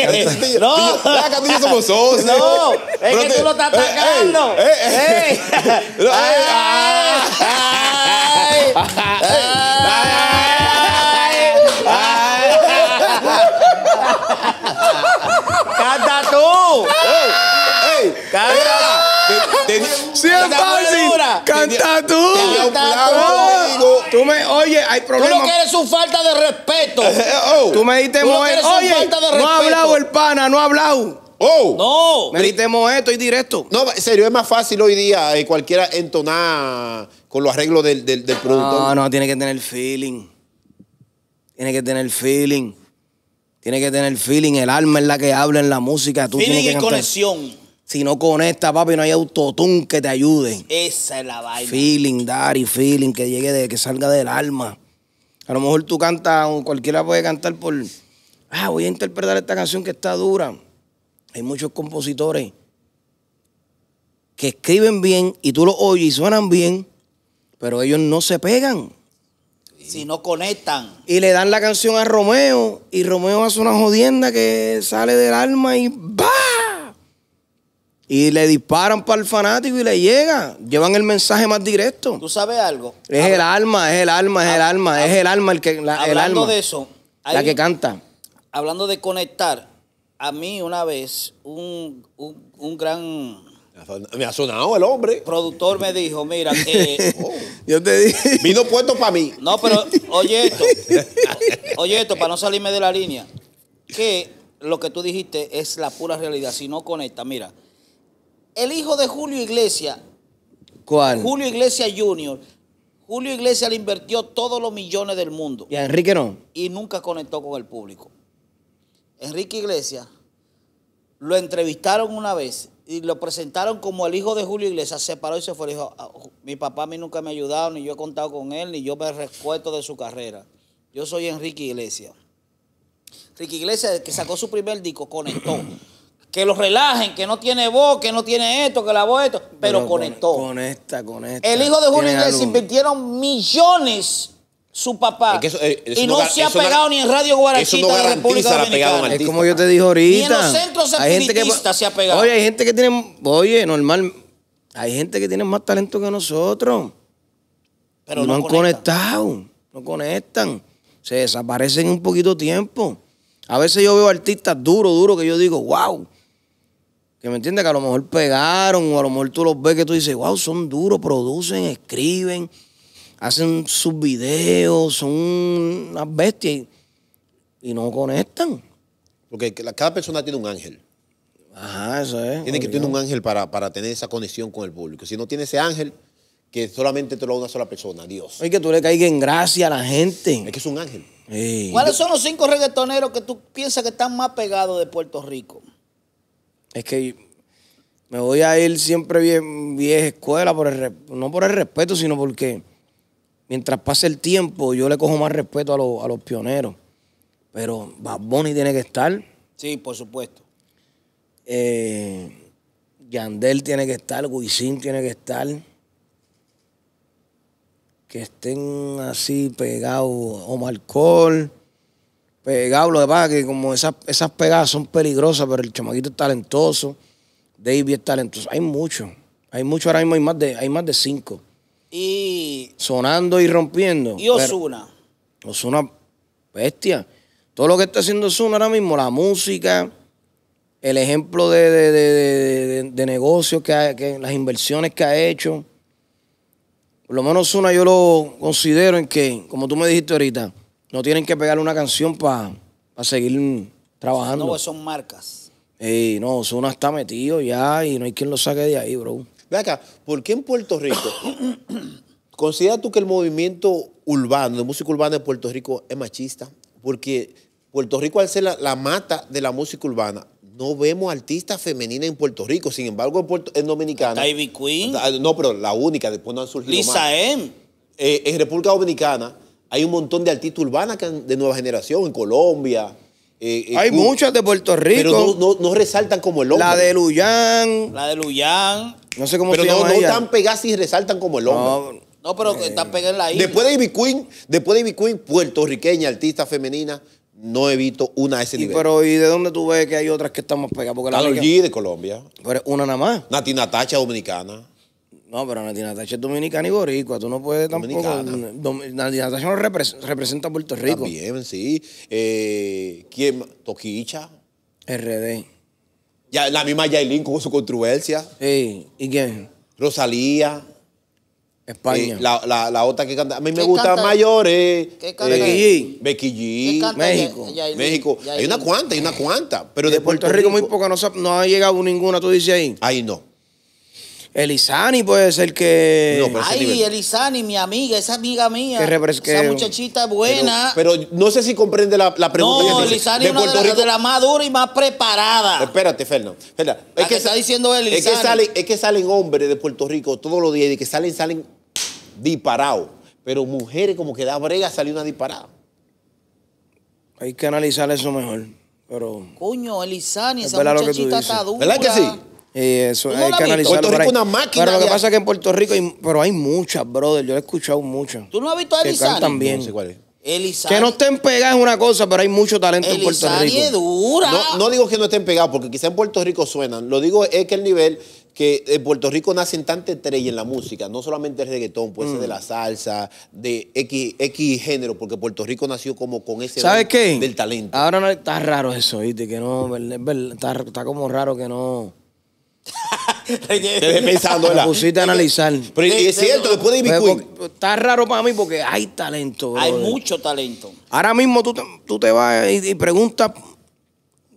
No. Vea, tú y yo somos socios. No, es que tú lo estás eh, eh, atacando. ¡Eh! ¡Eh! ¡Eh! ¡Ay! ¡Canta tú! ¡Ey! ¡Canta! ¡Siempre! Canta tú. Canta tú. Tú me, oye, hay problemas. Tú lo que eres su falta de respeto. Oh. Tú me diste Oye, no ha hablado el pana, no ha hablado. Oh. No. Me diste esto y directo. No, en serio, es más fácil hoy día eh, cualquiera entonar con los arreglos del, del, productor. No, no, tiene que tener feeling. Tiene que tener feeling. Tiene que tener feeling. El alma es la que habla en la música. Tú feeling que y conexión. Si no conecta, papi, no hay autotune que te ayude. Esa es la vaina. Feeling, daddy, feeling, que llegue de, que salga del alma. A lo mejor tú cantas, cualquiera puede cantar por, ah, voy a interpretar esta canción que está dura. Hay muchos compositores que escriben bien y tú lo oyes y suenan bien, pero ellos no se pegan. Si no conectan. Y le dan la canción a Romeo y Romeo hace una jodienda que sale del alma y va. Y le disparan para el fanático y le llega. Llevan el mensaje más directo. ¿Tú sabes algo? Es el alma, es el alma, es el alma, es el alma el que Hablando de eso, la que canta. Hablando de conectar, a mí una vez un, un, gran me ha sonado el hombre. productor me dijo, mira, eh, yo te dije. Vino puesto para mí. No, pero oye esto. Oye esto, para no salirme de la línea. Que lo que tú dijiste es la pura realidad. Si no conecta, mira, el hijo de Julio Iglesias. ¿Cuál? Julio Iglesias Jr. Julio Iglesias le invirtió todos los millones del mundo. ¿Y Enrique no? Y nunca conectó con el público. Enrique Iglesias lo entrevistaron una vez y lo presentaron como el hijo de Julio Iglesias. Se paró y se fue. dijo, ah, mi papá a mí nunca me ha ayudado, ni yo he contado con él, ni yo me recuerdo de su carrera. Yo soy Enrique Iglesias. Enrique Iglesias, que sacó su primer disco, conectó que los relajen, que no tiene voz, que no tiene esto, que la voz esto, pero, conectó. con esta. El hijo de Julio Iglesias invirtieron millones su papá eh, y no, se ha pegado ni en Radio Guarachita de República Dominicana. es como yo te dije ahorita. en los centros hay gente que, se ha pegado. Oye, hay gente que tiene, oye, normal, hay gente que tiene más talento que nosotros. Pero no, han conectado, no conectan. Se desaparecen un poquito tiempo. A veces yo veo artistas duros, duros, que yo digo, wow, que me entiendes que a lo mejor pegaron o a lo mejor tú los ves que tú dices, wow, son duros, producen, escriben, hacen sus videos, son unas bestias y, no conectan. Porque cada persona tiene un ángel. Ajá, eso es. Tiene que tener un ángel para, tener esa conexión con el público. Si no tiene ese ángel, que solamente te lo da una sola persona, Dios. Es que tú le caigas en gracia a la gente. Es que es un ángel. ¿Cuáles son los cinco reggaetoneros que tú piensas que están más pegados de Puerto Rico? es que me voy a ir siempre bien vieja escuela, por no por el respeto, sino porque mientras pase el tiempo yo le cojo más respeto a, los pioneros. Pero Bad tiene que estar. Sí, por supuesto. Eh, Yandel tiene que estar, Wisin tiene que estar. Que estén así pegados Omar Cole. Gablo, de que que como esas, esas pegadas son peligrosas, pero el chamaquito es talentoso, David es talentoso. Hay mucho. Hay mucho ahora mismo, hay más de, hay más de cinco. Y. Sonando y rompiendo. Y Osuna. Osuna, bestia. Todo lo que está haciendo Osuna ahora mismo, la música, el ejemplo de, de, negocios que, las inversiones que ha hecho. Por lo menos Osuna yo lo considero en que, como tú me dijiste ahorita, no tienen que pegar una canción para seguir trabajando. No, son marcas. Ey, no, Osuna está metido ya y no hay quien lo saque de ahí, bro. Ve acá, ¿por qué en Puerto Rico? Considera tú que el movimiento urbano, de música urbana de Puerto Rico es machista? Porque Puerto Rico, al ser la, mata de la música urbana, no vemos artistas femeninas en Puerto Rico. Sin embargo, en, Dominicana. Ivy Queen. Ah, no, pero la única, después no han surgido. Lisa M. Eh, en República Dominicana hay un montón de artistas urbanas de nueva generación en Colombia. Eh, eh, hay muchas de Puerto Rico. Pero no, resaltan como el hombre. La de Luyan. La de Luyan. No sé cómo se llama. Pero no están pegadas y resaltan como el hombre. No, pero están pegadas en la isla. Después de Ivy Queen, después de puertorriqueña, artista femenina, no evito una de ese y nivel. Pero ¿y de dónde tú ves que hay otras que están más pegadas? Porque de Colombia. Pero una nada más. Nati Natacha, dominicana. No, pero Natina Natasha es dominicana y boricua. Tú no puedes tampoco. Natina Natasha no representa a Puerto Rico. También, sí. Eh, ¿Quién? Toquicha. RD. Ya, la misma Yailin con su controversia. Sí. ¿Y quién? Rosalía. España. Eh, la, la, la, otra que canta. A mí me gusta mayores. ¿Qué canta? Eh, Becky México. México. Hay una cuanta, hay una cuanta. Pero de, Puerto, Rico, muy poca. no ha llegado ninguna, tú dices ahí. Ahí no. Elizani puede ser que. Ay, Elizani, mi amiga, esa amiga mía. esa muchachita buena. Pero, no sé si comprende la, la pregunta. No, es una de, la, Rico. más dura y más preparada. Espérate, Fernando. Es que, está diciendo él, es que, salen, hombres de Puerto Rico todos los días y que salen, salen disparados. Pero mujeres como que da brega salió una disparada. Hay que analizar eso mejor. Pero. Coño, Elizani, esa muchachita está dura. ¿Verdad que sí? Eh, eso que analizarlo. Puerto Rico es una máquina Pero lo que pasa es que en Puerto Rico hay, pero hay muchas, brother. Yo he escuchado muchas. ¿Tú no has visto a Que No Que no estén pegadas es una cosa, pero hay mucho talento en Puerto Rico. es dura. No, digo que no estén pegados, porque quizá en Puerto Rico suenan. Lo digo es que el nivel que en Puerto Rico nacen tantos estrellas en la música, no solamente el reggaetón, puede ser de mm. la salsa, de X, X género, porque Puerto Rico nació como con ese ¿Sabes qué? del talento. Ahora no, está raro eso, ¿viste? Que no, está como raro que no. Te pensando, Me pusiste a analizar. Pero es cierto, después de Está raro para mí porque hay talento. Hay mucho talento. Ahora mismo tú te, vas y, preguntas,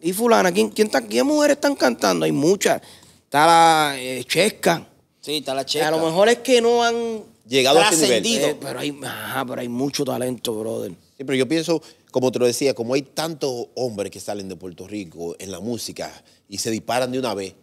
y fulana, ¿quién, quién, está, mujeres están cantando? Hay muchas. Está la eh, Chesca. Sí, está la Chesca. A lo mejor es que no han llegado a ese nivel. Eh, pero, hay, pero hay mucho talento, brother. Sí, pero yo pienso, como te lo decía, como hay tantos hombres que salen de Puerto Rico en la música y se disparan de una vez,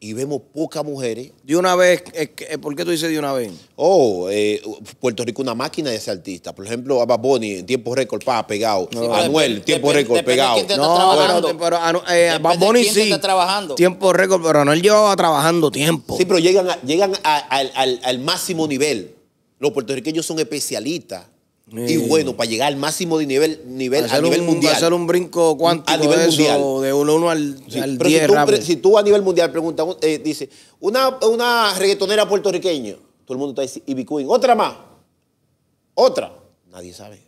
y vemos pocas mujeres. De una vez, eh, eh, ¿por qué tú dices de una vez? Oh, eh, Puerto Rico una máquina de ese artista. Por ejemplo, a en tiempo récord, pa, pegado. Anuel, tiempo récord, pegado. De trabajando. pero sí. trabajando. Tiempo récord, pero Anuel llevaba trabajando tiempo. Sí, pero llegan, llegan al, al máximo nivel. Los puertorriqueños son especialistas y bueno, para llegar al máximo de nivel, nivel a nivel mundial. Hacer un brinco cuántico a nivel de mundial. de uno, uno al, sí. si, tú, a nivel mundial preguntas, eh, dice, una, una reggaetonera puertorriqueña, todo el mundo está diciendo, Ivy otra más, otra, nadie sabe.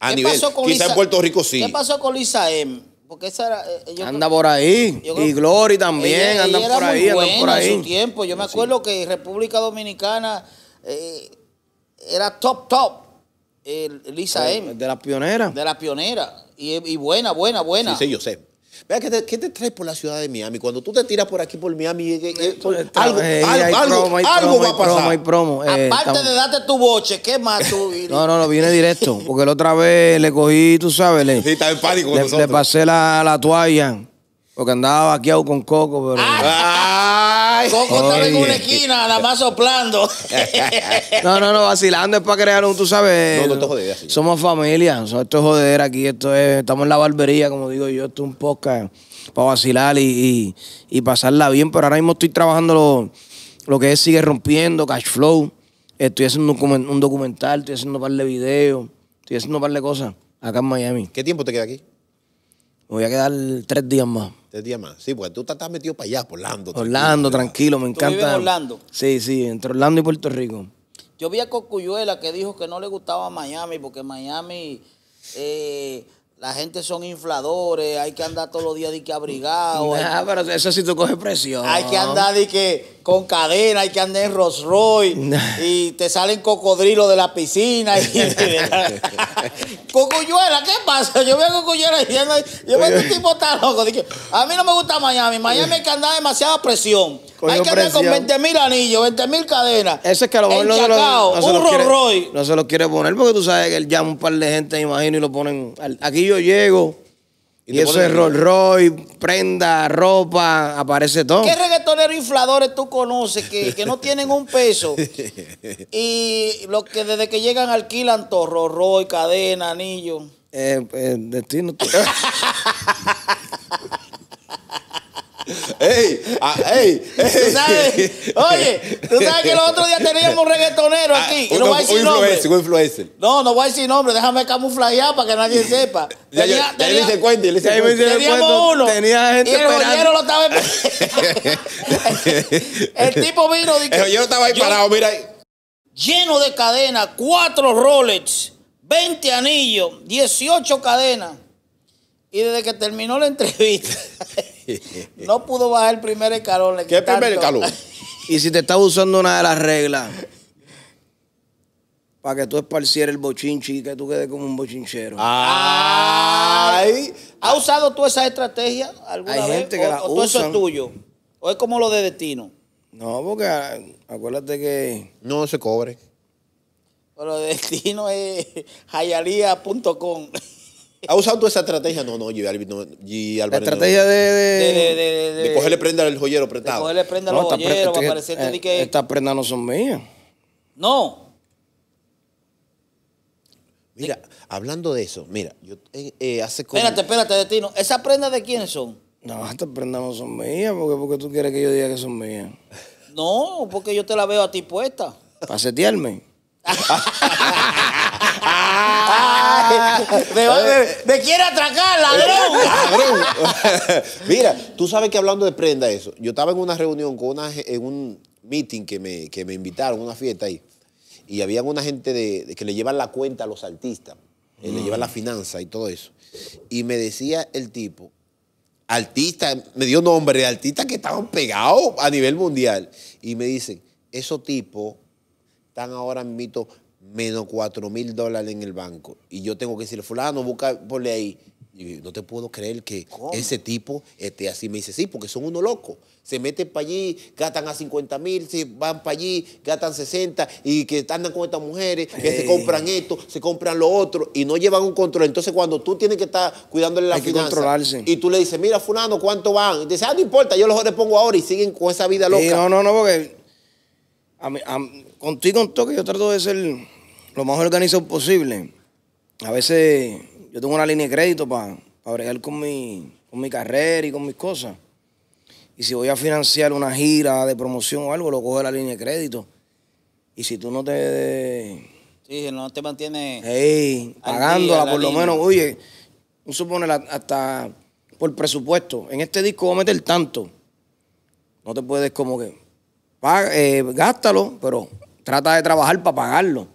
A ¿Qué pasó con quizá en Puerto Rico sí. ¿Qué pasó con Lisa M? Porque esa eh, anda por ahí. y Glory también, anda, por ahí, anda tiempo. Yo me acuerdo que República Dominicana eh, era top, top. Lisa M. De la pionera. De la pionera. Y, buena, buena, buena. Sí, sí, yo sé. Vea, ¿qué te, ¿qué te traes por la ciudad de Miami? Cuando tú te tiras por aquí por Miami, eh, eh, eh, algo, algo, algo, va a pasar. Promo, Aparte de darte tu boche, ¿qué más tú? no, no, no, viene directo. Porque la otra vez le cogí, tú sabes, le, sí, en pánico le, pasé la, la, toalla. Porque andaba hago con coco, pero... Ah. Ah. Coco en una esquina, nada más soplando. no, no, no, vacilando es para crear un, tú sabes. No, esto Somos familia, esto es joder aquí, esto es, estamos en la barbería, como digo yo, esto es un podcast para vacilar y, pasarla bien, pero ahora mismo estoy trabajando lo, que es Sigue Rompiendo, Cash Flow, estoy haciendo un, un documental, estoy haciendo un par de videos, estoy haciendo un par de cosas acá en Miami. ¿Qué tiempo te queda aquí? Me voy a quedar tres días más. Este sí, porque tú estás metido para allá, Orlando. Orlando, tranquilo, me encanta. Orlando? Sí, sí, entre Orlando y Puerto Rico. Yo vi a Cocuyuela que dijo que no le gustaba Miami porque Miami eh, la gente son infladores, hay que andar todos los días de que abrigado. pero eso sí tú coges presión. Hay que andar de que con cadena, hay que andar en Rolls Royce y te salen cocodrilos de la piscina. Y, Cocuyuela, ¿qué pasa? Yo veo a Cocuyuela y ando, yo veo que este tipo tan loco. a mí no me gusta Miami. Miami hay que andar demasiada presión. hay que andar con 20 mil anillos, 20 mil cadenas. Eso es que a lo mejor no, se lo, no, se quiere, no se lo quiere poner porque tú sabes que él llama un par de gente, me imagino, y lo ponen. Aquí llego. Y, eso es Roll prenda, ropa, aparece todo. ¿Qué reggaetoneros infladores tú conoces que, no tienen un peso? y lo que desde que llegan alquilan todo, Roll cadena, anillo. Eh, eh, destino. ¡Ey! Ah, ey, Oye, tú sabes que los otros días teníamos un reggaetonero ah, aquí. Ah, no voy a decir un nombre. No, no voy a decir nombre. Déjame camuflajear para que nadie sepa. ya, ya tenía, le hice Teníamos uno. gente y el joyero lo estaba El tipo vino. Dice, el joyero estaba ahí parado, mira ahí. Lleno de cadenas, cuatro Rolex, 20 anillos, 18 cadenas. Y desde que terminó la entrevista, no pudo bajar el primer escalón. ¿Qué tanto... primer escalón? y si te estás usando una de las reglas, para que tú esparcieras el bochinchi y que tú quedes como un bochinchero. Ay. ¿Ha usado tú esa estrategia alguna vez? gente o, eso es tuyo? ¿O es como lo de destino? No, porque acuérdate que... No se cobre. Pero destino es hayalía.com. ¿Ha usado tú esa estrategia? No, no, G. la estrategia de, de, de, cogerle prenda al joyero prestado. cogerle prenda al joyero, para parecerte eh, que... Estas prendas no son mías. No. Mira, hablando de eso, mira, yo eh, eh, hace... Como... Espérate, espérate, Destino. ¿Esas prendas de quiénes son? No, estas prendas no son mías. porque porque tú quieres que yo diga que son mías? No, porque yo te la veo a ti puesta. ¿Para setearme? me, quiere atracar, la Mira, tú sabes que hablando de prenda eso, yo estaba en una reunión con una, en un meeting que me, que me invitaron, una fiesta ahí, y había una gente de, que le llevan la cuenta a los artistas, eh, le llevan la mm. finanza y todo eso. Y me decía el tipo, artista, me dio nombre de artistas que estaban pegados a nivel mundial, y me dicen, esos tipos están ahora en mito menos 4 mil dólares en el banco. Y yo tengo que decirle, fulano, busca, ponle ahí. no te puedo creer que ese tipo esté así. Me dice, sí, porque son unos locos. Se meten para allí, gastan a 50 mil, van para allí, gastan 60 y que andan con estas mujeres, que se compran esto, se compran lo otro y no llevan un control. Entonces, cuando tú tienes que estar cuidándole la Hay controlarse. y tú le dices, mira, fulano, ¿cuánto van? Y dice, ah, no importa, yo los repongo ahora y siguen con esa vida loca. no, no, no, porque a mí, contigo que yo trato de ser lo más organizado posible. A veces yo tengo una línea de crédito para pa bregar con mi, con mi carrera y con mis cosas. Y si voy a financiar una gira de promoción o algo, lo coge la línea de crédito. Y si tú no te... Sí, no te mantienes... Hey, pagándola por lo menos. Oye, un supone hasta por presupuesto. En este disco voy a meter tanto. No te puedes como que... Paga, eh, gástalo, pero trata de trabajar para pagarlo.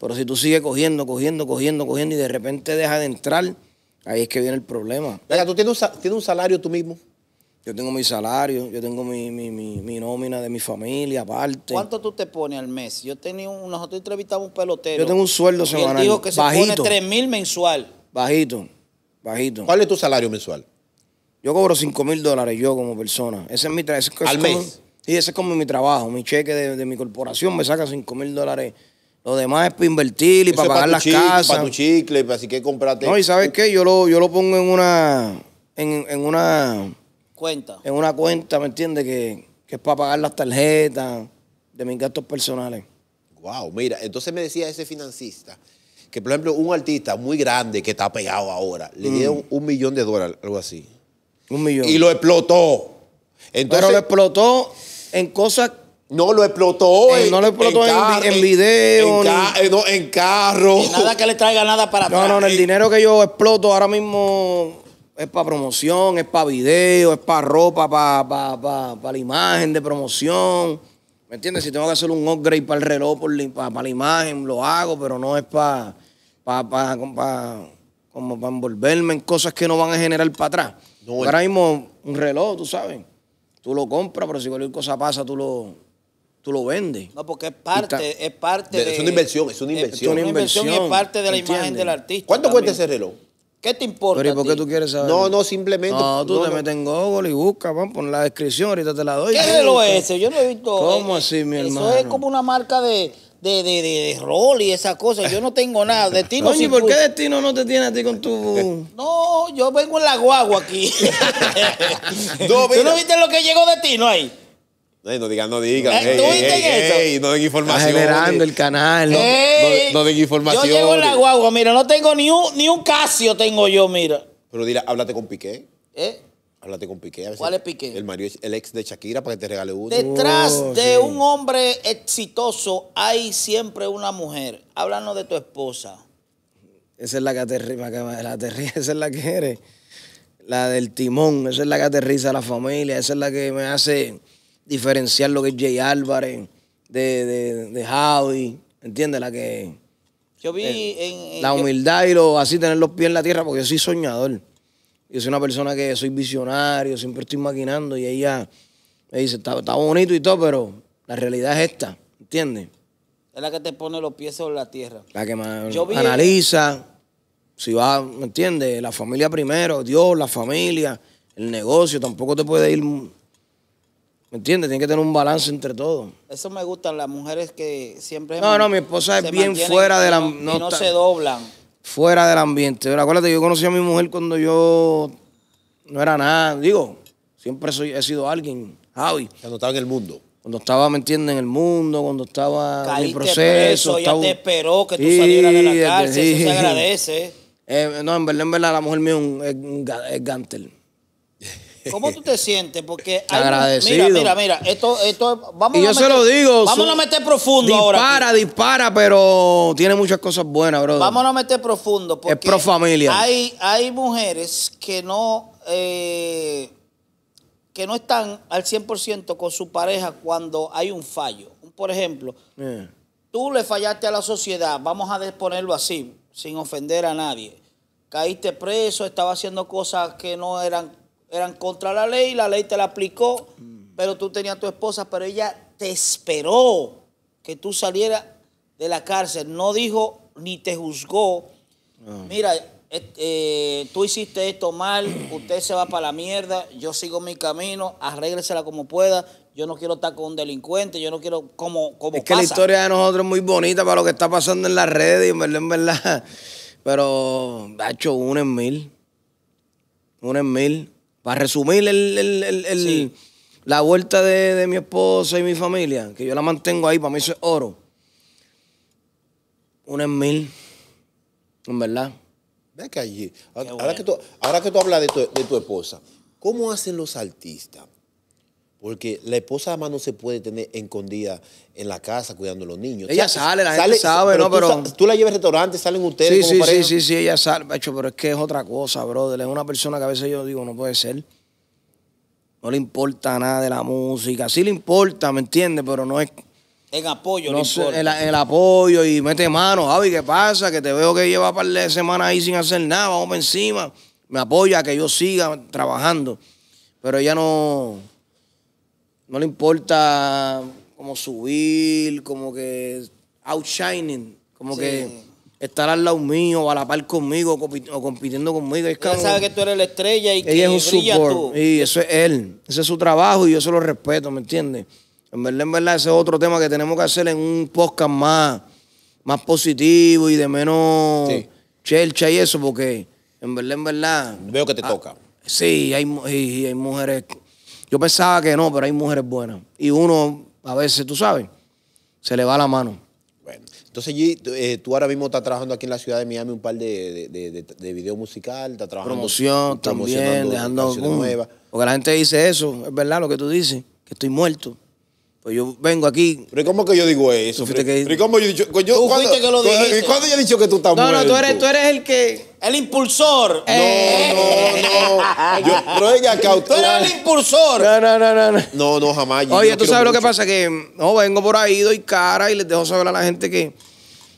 Pero si tú sigues cogiendo, cogiendo, cogiendo, cogiendo y de repente deja de entrar, ahí es que viene el problema. Venga, ¿tú tienes un, salario tú mismo? Yo tengo mi salario, yo tengo mi, nómina de mi familia aparte. ¿Cuánto tú te pones al mes? Yo tenía un, nosotros entrevistamos un pelotero. Yo tengo un sueldo semanal. dijo que bajito, se pone 3 mil mensual. Bajito, bajito. ¿Cuál es tu salario mensual? Yo cobro 5 mil dólares yo como persona. Ese es mi trabajo. ¿Al mes? Sí, ese es como mi trabajo. Mi cheque de, de mi corporación me saca 5 mil dólares lo demás es para invertir y para pagar las casas. Para tu chicle, así que comprate. No, y ¿sabes qué? Yo lo, yo lo pongo en una... En, una... Cuenta. En una cuenta, ¿me entiendes? Que, es para pagar las tarjetas de mis gastos personales. Wow, mira, entonces me decía ese financista que, por ejemplo, un artista muy grande que está pegado ahora, le dio mm. dieron un millón de dólares, algo así. Un millón. Y lo explotó. Entonces, Pero lo explotó en cosas no, lo explotó. hoy, en, no lo explotó en, video. en carro. nada que le traiga nada para no, No, no, el dinero que yo exploto ahora mismo es para promoción, es para video, es para ropa, para, para, la imagen de promoción. ¿Me entiendes? Si tengo que hacer un upgrade para el reloj, para, la imagen, lo hago, pero no es para, como para envolverme en cosas que no van a generar para atrás. ahora mismo, un reloj, tú sabes, tú lo compras, pero si cualquier cosa pasa, tú lo tú lo vendes. No, porque es parte, es parte de, de, Es una inversión, es una inversión. Es una inversión, y es parte de la imagen del artista. ¿Cuánto cuesta ese reloj? ¿Qué te importa? Pero ¿y por qué tú quieres saber? No, no, simplemente. No, tú te metes en Google y buscas, vamos, pon la descripción, ahorita te la doy. ¿Qué reloj es ese? Yo no he visto. ¿Cómo así, mi hermano? Eso es como una marca de, de, de, de, rol y esas cosas. Yo no tengo nada. Oye, ¿por qué Destino no te tiene a ti con tu.? No, yo vengo en la guagua aquí. ¿Tú no viste lo que llegó Destino ahí? no digan, no digan. Eh, ¿Tú viste eso? no den información. Está generando el canal. No, eh, no, den información. Yo llego la guagua, mira, no tengo ni un, Casio tengo yo, mira. Pero dile, háblate con Piqué. ¿Eh? Háblate con Piqué. ¿Cuál es Piqué? El, Mario, el ex de Shakira para que te regale uno. Detrás oh, de un hombre exitoso hay siempre una mujer. Háblanos de tu esposa. Esa es la que aterriza, la aterriza, esa es la que eres. La del timón, esa es la que aterriza a la familia, esa es la que me hace diferenciar lo que es Jay Álvarez de, de, de Javi, ¿entiendes? La que... Eh, la humildad y lo, así tener los pies en la tierra, porque yo soy soñador. Yo soy una persona que soy visionario, siempre estoy maquinando y ella me dice, está, bonito y todo, pero la realidad es esta, ¿entiendes? Es la que te pone los pies sobre la tierra. La que más analiza, si va, entiendes? La familia primero, Dios, la familia, el negocio, tampoco te puede ir ¿Me entiendes? Tiene que tener un balance entre todos. Eso me gustan las mujeres que siempre. No, no, mi esposa es bien fuera de la. No, no, se doblan. Fuera del ambiente. Pero acuérdate, yo conocí a mi mujer cuando yo no era nada. Digo, siempre soy, he sido alguien, Javi. Cuando estaba en el mundo. Cuando estaba, ¿me entiendes? En el mundo, cuando estaba en el proceso. estaba... te esperó que tú salieras de la cárcel. Eso se agradece. Eh, no, en verdad, en verdad, la mujer mía es un, gantel. ¿Cómo tú te sientes? Porque agradecido. Mira, mira, mira, esto, vamos yo se lo digo. Vamos a meter profundo ahora. Dispara, dispara, pero tiene muchas cosas buenas, bro. Vamos a meter profundo porque es pro familia. Hay, hay mujeres que no eh, que no están al 100% con su pareja cuando hay un fallo. Por ejemplo, eh. tú le fallaste a la sociedad, vamos a ponerlo así, sin ofender a nadie. Caíste preso, estaba haciendo cosas que no eran eran contra la ley, la ley te la aplicó, mm. pero tú tenías tu esposa, pero ella te esperó que tú salieras de la cárcel. No dijo ni te juzgó. Ah. Mira, eh, eh, tú hiciste esto mal, usted se va para la mierda, yo sigo mi camino, arréglesela como pueda. Yo no quiero estar con un delincuente, yo no quiero como, como Es que la historia de nosotros es muy bonita para lo que está pasando en las redes, y en verdad, Pero, ha hecho uno en mil. Uno en mil. Para resumir la vuelta de, mi esposa y mi familia, que yo la mantengo ahí, para mí eso es oro. Una en mil, en verdad. Ve allí. Ahora, que tú, hablas de tu, de tu esposa, ¿cómo hacen los artistas porque la esposa además no se puede tener escondida en la casa cuidando a los niños. Ella sale, la gente sabe, ¿no? Tú, la llevas al restaurante, salen ustedes sí, sí, Sí, sí, ella sale. pero es que es otra cosa, brother. Es una persona que a veces yo digo, no puede ser. No le importa nada de la música. Sí le importa, ¿me entiendes? Pero no es... En apoyo, no El, apoyo y mete mano. Javi, ¿qué pasa? Que te veo que lleva un par de semanas ahí sin hacer nada. Vamos encima. Me apoya que yo siga trabajando. Pero ella no no le importa como subir, como que outshining, como que estar al lado mío, o a la par conmigo, o compitiendo conmigo. Es sabe que tú eres la estrella y que es Y eso es él. Ese es su trabajo y yo se lo respeto, ¿me entiendes? En verdad, en verdad, ese es otro tema que tenemos que hacer en un podcast más, más positivo y de menos chelcha y eso, porque en verdad, en verdad. Veo que te toca. Sí, hay, y hay mujeres yo pensaba que no, pero hay mujeres buenas. Y uno, a veces, tú sabes, se le va la mano. Bueno, entonces G, eh, tú ahora mismo estás trabajando aquí en la ciudad de Miami un par de, de, de, de video musical, estás trabajando. Promoción, también, dejando. Nueva. Porque la gente dice eso, es verdad lo que tú dices, que estoy muerto. Pues yo vengo aquí. ¿Pero cómo que yo digo eso? ¿Pero que... cómo yo he dicho? Pues yo, ¿Tú ¿cuándo, que lo dijiste? ¿Cuándo yo he dicho que tú estás muerto? No, no, tú eres, tú eres el que... El impulsor. No, no, no. Yo, pero venga acá, usted... Tú eres el impulsor. No, no, no, no. No, no, jamás. Oye, tú sabes lo que pasa, que no vengo por ahí, doy cara y les dejo saber a la gente que,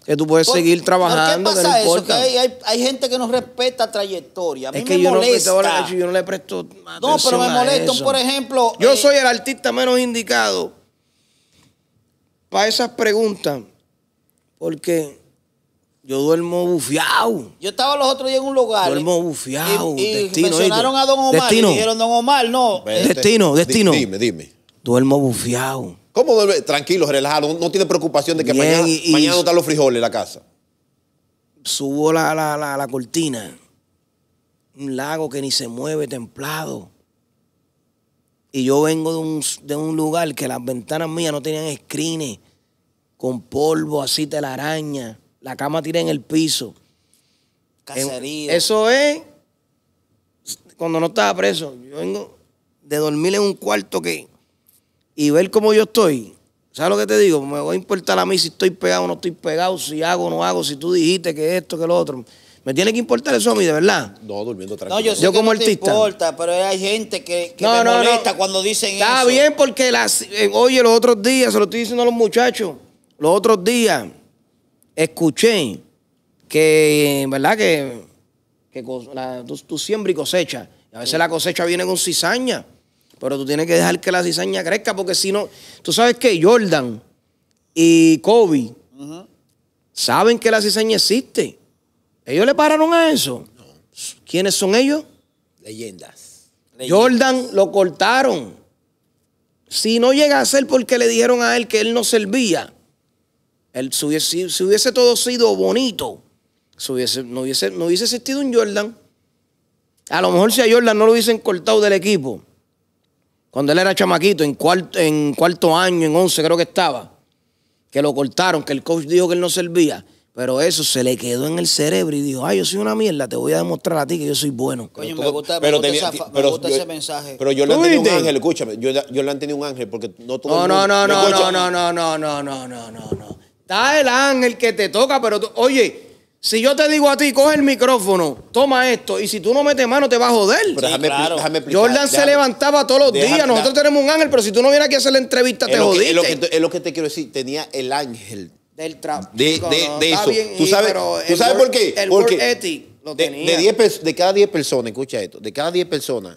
que tú puedes seguir trabajando. No, qué pasa eso? Que hay, hay, gente que no respeta trayectoria. A mí es que me yo, molesta. No yo no le presto No, pero me molesta, por ejemplo... Yo eh, soy el artista menos indicado para esas preguntas, porque yo duermo bufiado. Yo estaba los otros días en un lugar. Duermo bufiado. Y, destino, mencionaron a Don Omar destino. y dijeron, Don Omar, no. Destino, destino. Dime, dime. Duermo bufiado. ¿Cómo duerme? Tranquilo, relajado. No tiene preocupación de que mañana, y, mañana no están los frijoles en la casa. Subo la, la, cortina. Un lago que ni se mueve, templado. Y yo vengo de un, lugar que las ventanas mías no tenían screenes con polvo, así te la araña, la cama tira en el piso. Cacería. eso es cuando no estaba preso. Yo vengo de dormir en un cuarto que y ver cómo yo estoy. ¿Sabes lo que te digo? Me va a importar a mí si estoy pegado o no estoy pegado, si hago o no hago, si tú dijiste que esto, que lo otro. Me tiene que importar eso a mí, de verdad. No, durmiendo tranquilo. No, yo, sé que como no artista. No importa, pero hay gente que, que me molesta cuando dicen eso. Está bien, porque las, eh, oye, los otros días se lo estoy diciendo a los muchachos los otros días escuché que, ¿verdad? Que, que tú, y cosecha. A veces la cosecha viene con cizaña, pero tú tienes que dejar que la cizaña crezca porque si no, tú sabes que Jordan y Kobe saben que la cizaña existe. Ellos le pararon a eso. ¿Quiénes son ellos? Leyendas. Jordan lo cortaron. Si no llega a ser porque le dijeron a él que él no servía, si, hubiese, todo sido bonito, si no, hubiese, no existido un Jordan. A lo mejor si a Jordan no lo hubiesen cortado del equipo, cuando él era chamaquito, en cuarto, en cuarto año, en once creo que estaba, que lo cortaron, que el coach dijo que él no servía. Pero eso se le quedó en el cerebro y dijo, ay, yo soy una mierda, te voy a demostrar a ti que yo soy bueno. Coño, me gusta, pero ese mensaje. Pero yo le un ángel, escúchame, yo, yo le han un ángel porque no no, no, no, no, no, no, no, no, no, no, no. Está el ángel que te toca, pero oye, si yo te digo a ti, coge el micrófono, toma esto, y si tú no metes mano, te va a joder. Pero déjame, explicar, Jordan se levantaba todos los días. Nosotros tenemos un ángel, pero si tú no vienes aquí a hacer la entrevista, te jodiste. Es lo, que, te quiero decir. Tenía el ángel del trap. De, eso. ¿Tú sabes, por qué? Porque ethic lo tenía. de cada 10 personas, escucha esto, de cada 10 personas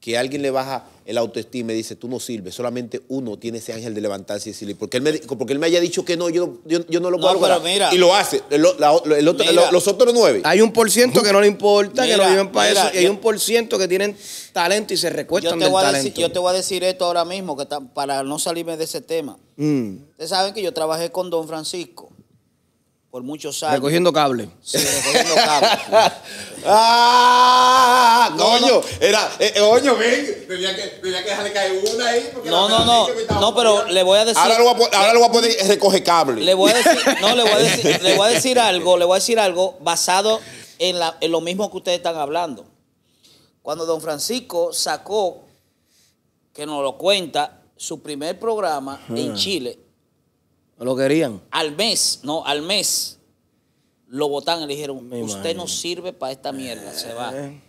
que alguien le baja el autoestima y dice, tú no sirves, solamente uno tiene ese ángel de levantarse y decirle, porque él me, porque él me haya dicho que no, yo, no lo puedo a y lo hace, los otros nueve. Hay un por ciento que no le importa, que no viven para eso, y hay un por ciento que tienen talento y se recuestan yo voy decir, talento. yo te voy a decir esto ahora mismo, que para no salirme de ese tema. Mm. Ustedes saben que yo trabajé con Don Francisco por muchos años. Recogiendo cable. Sí, recogiendo cable. ¡Ah! coño, era, eh, coño, ven, tenía que, tenía que dejarle caer una ahí. Porque no, no, no, no, pero le voy a decir. Ahora lo voy a, poner, recoge cable. Le voy a decir, no, le voy a decir, le voy a decir algo, le voy a decir algo basado en, la, en lo mismo que ustedes están hablando. Cuando don Francisco sacó, que nos lo cuenta, su primer programa en ah. Chile, lo querían. Al mes, no, al mes lo votaron y le dijeron, usted no sirve para esta mierda, se va. Eh.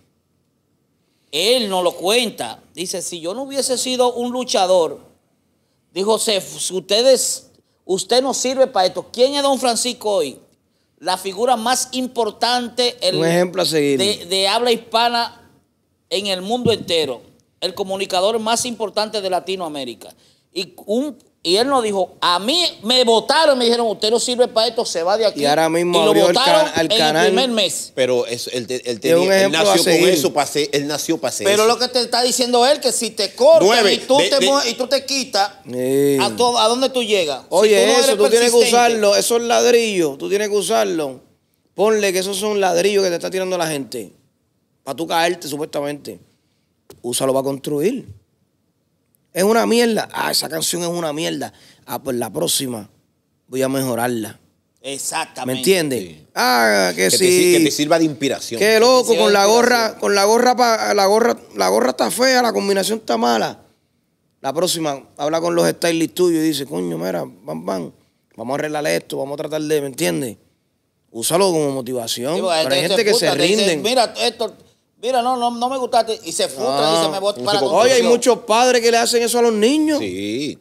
Él no lo cuenta. Dice, si yo no hubiese sido un luchador, dijo, ustedes, usted no sirve para esto. ¿Quién es don Francisco hoy? La figura más importante ejemplo a De, de habla hispana en el mundo entero. El comunicador más importante de Latinoamérica. Y un y él nos dijo, a mí me votaron, me dijeron, usted no sirve para esto, se va de aquí. Y ahora mismo lo al canal. el mes. Pero él, nació con eso, nació para Pero lo que te está diciendo él, que si te cortas y tú, te, quitas, a, dónde tú llegas? Oye, eso, tú tienes que usarlo, esos ladrillos, tú tienes que usarlo. Ponle que esos son ladrillos que te está tirando la gente. Para tú caerte, supuestamente. Úsalo para construir. Es una mierda. Ah, esa canción es una mierda. Ah, pues la próxima voy a mejorarla. Exactamente. ¿Me entiendes? Ah, que, sí. que te sirva de inspiración. Qué loco, con la gorra, con la gorra la gorra, la gorra está fea, la combinación está mala. La próxima, habla con los stylists tuyos y dice, coño, mira, vamos a arreglar esto, vamos a tratar de, ¿me entiendes? Úsalo como motivación. hay gente que se rinden. mira, esto Mira, no, no, no me gustaste. Y se frustra y se ah, me bota para Oye, hay muchos padres que le hacen eso a los niños. Sí.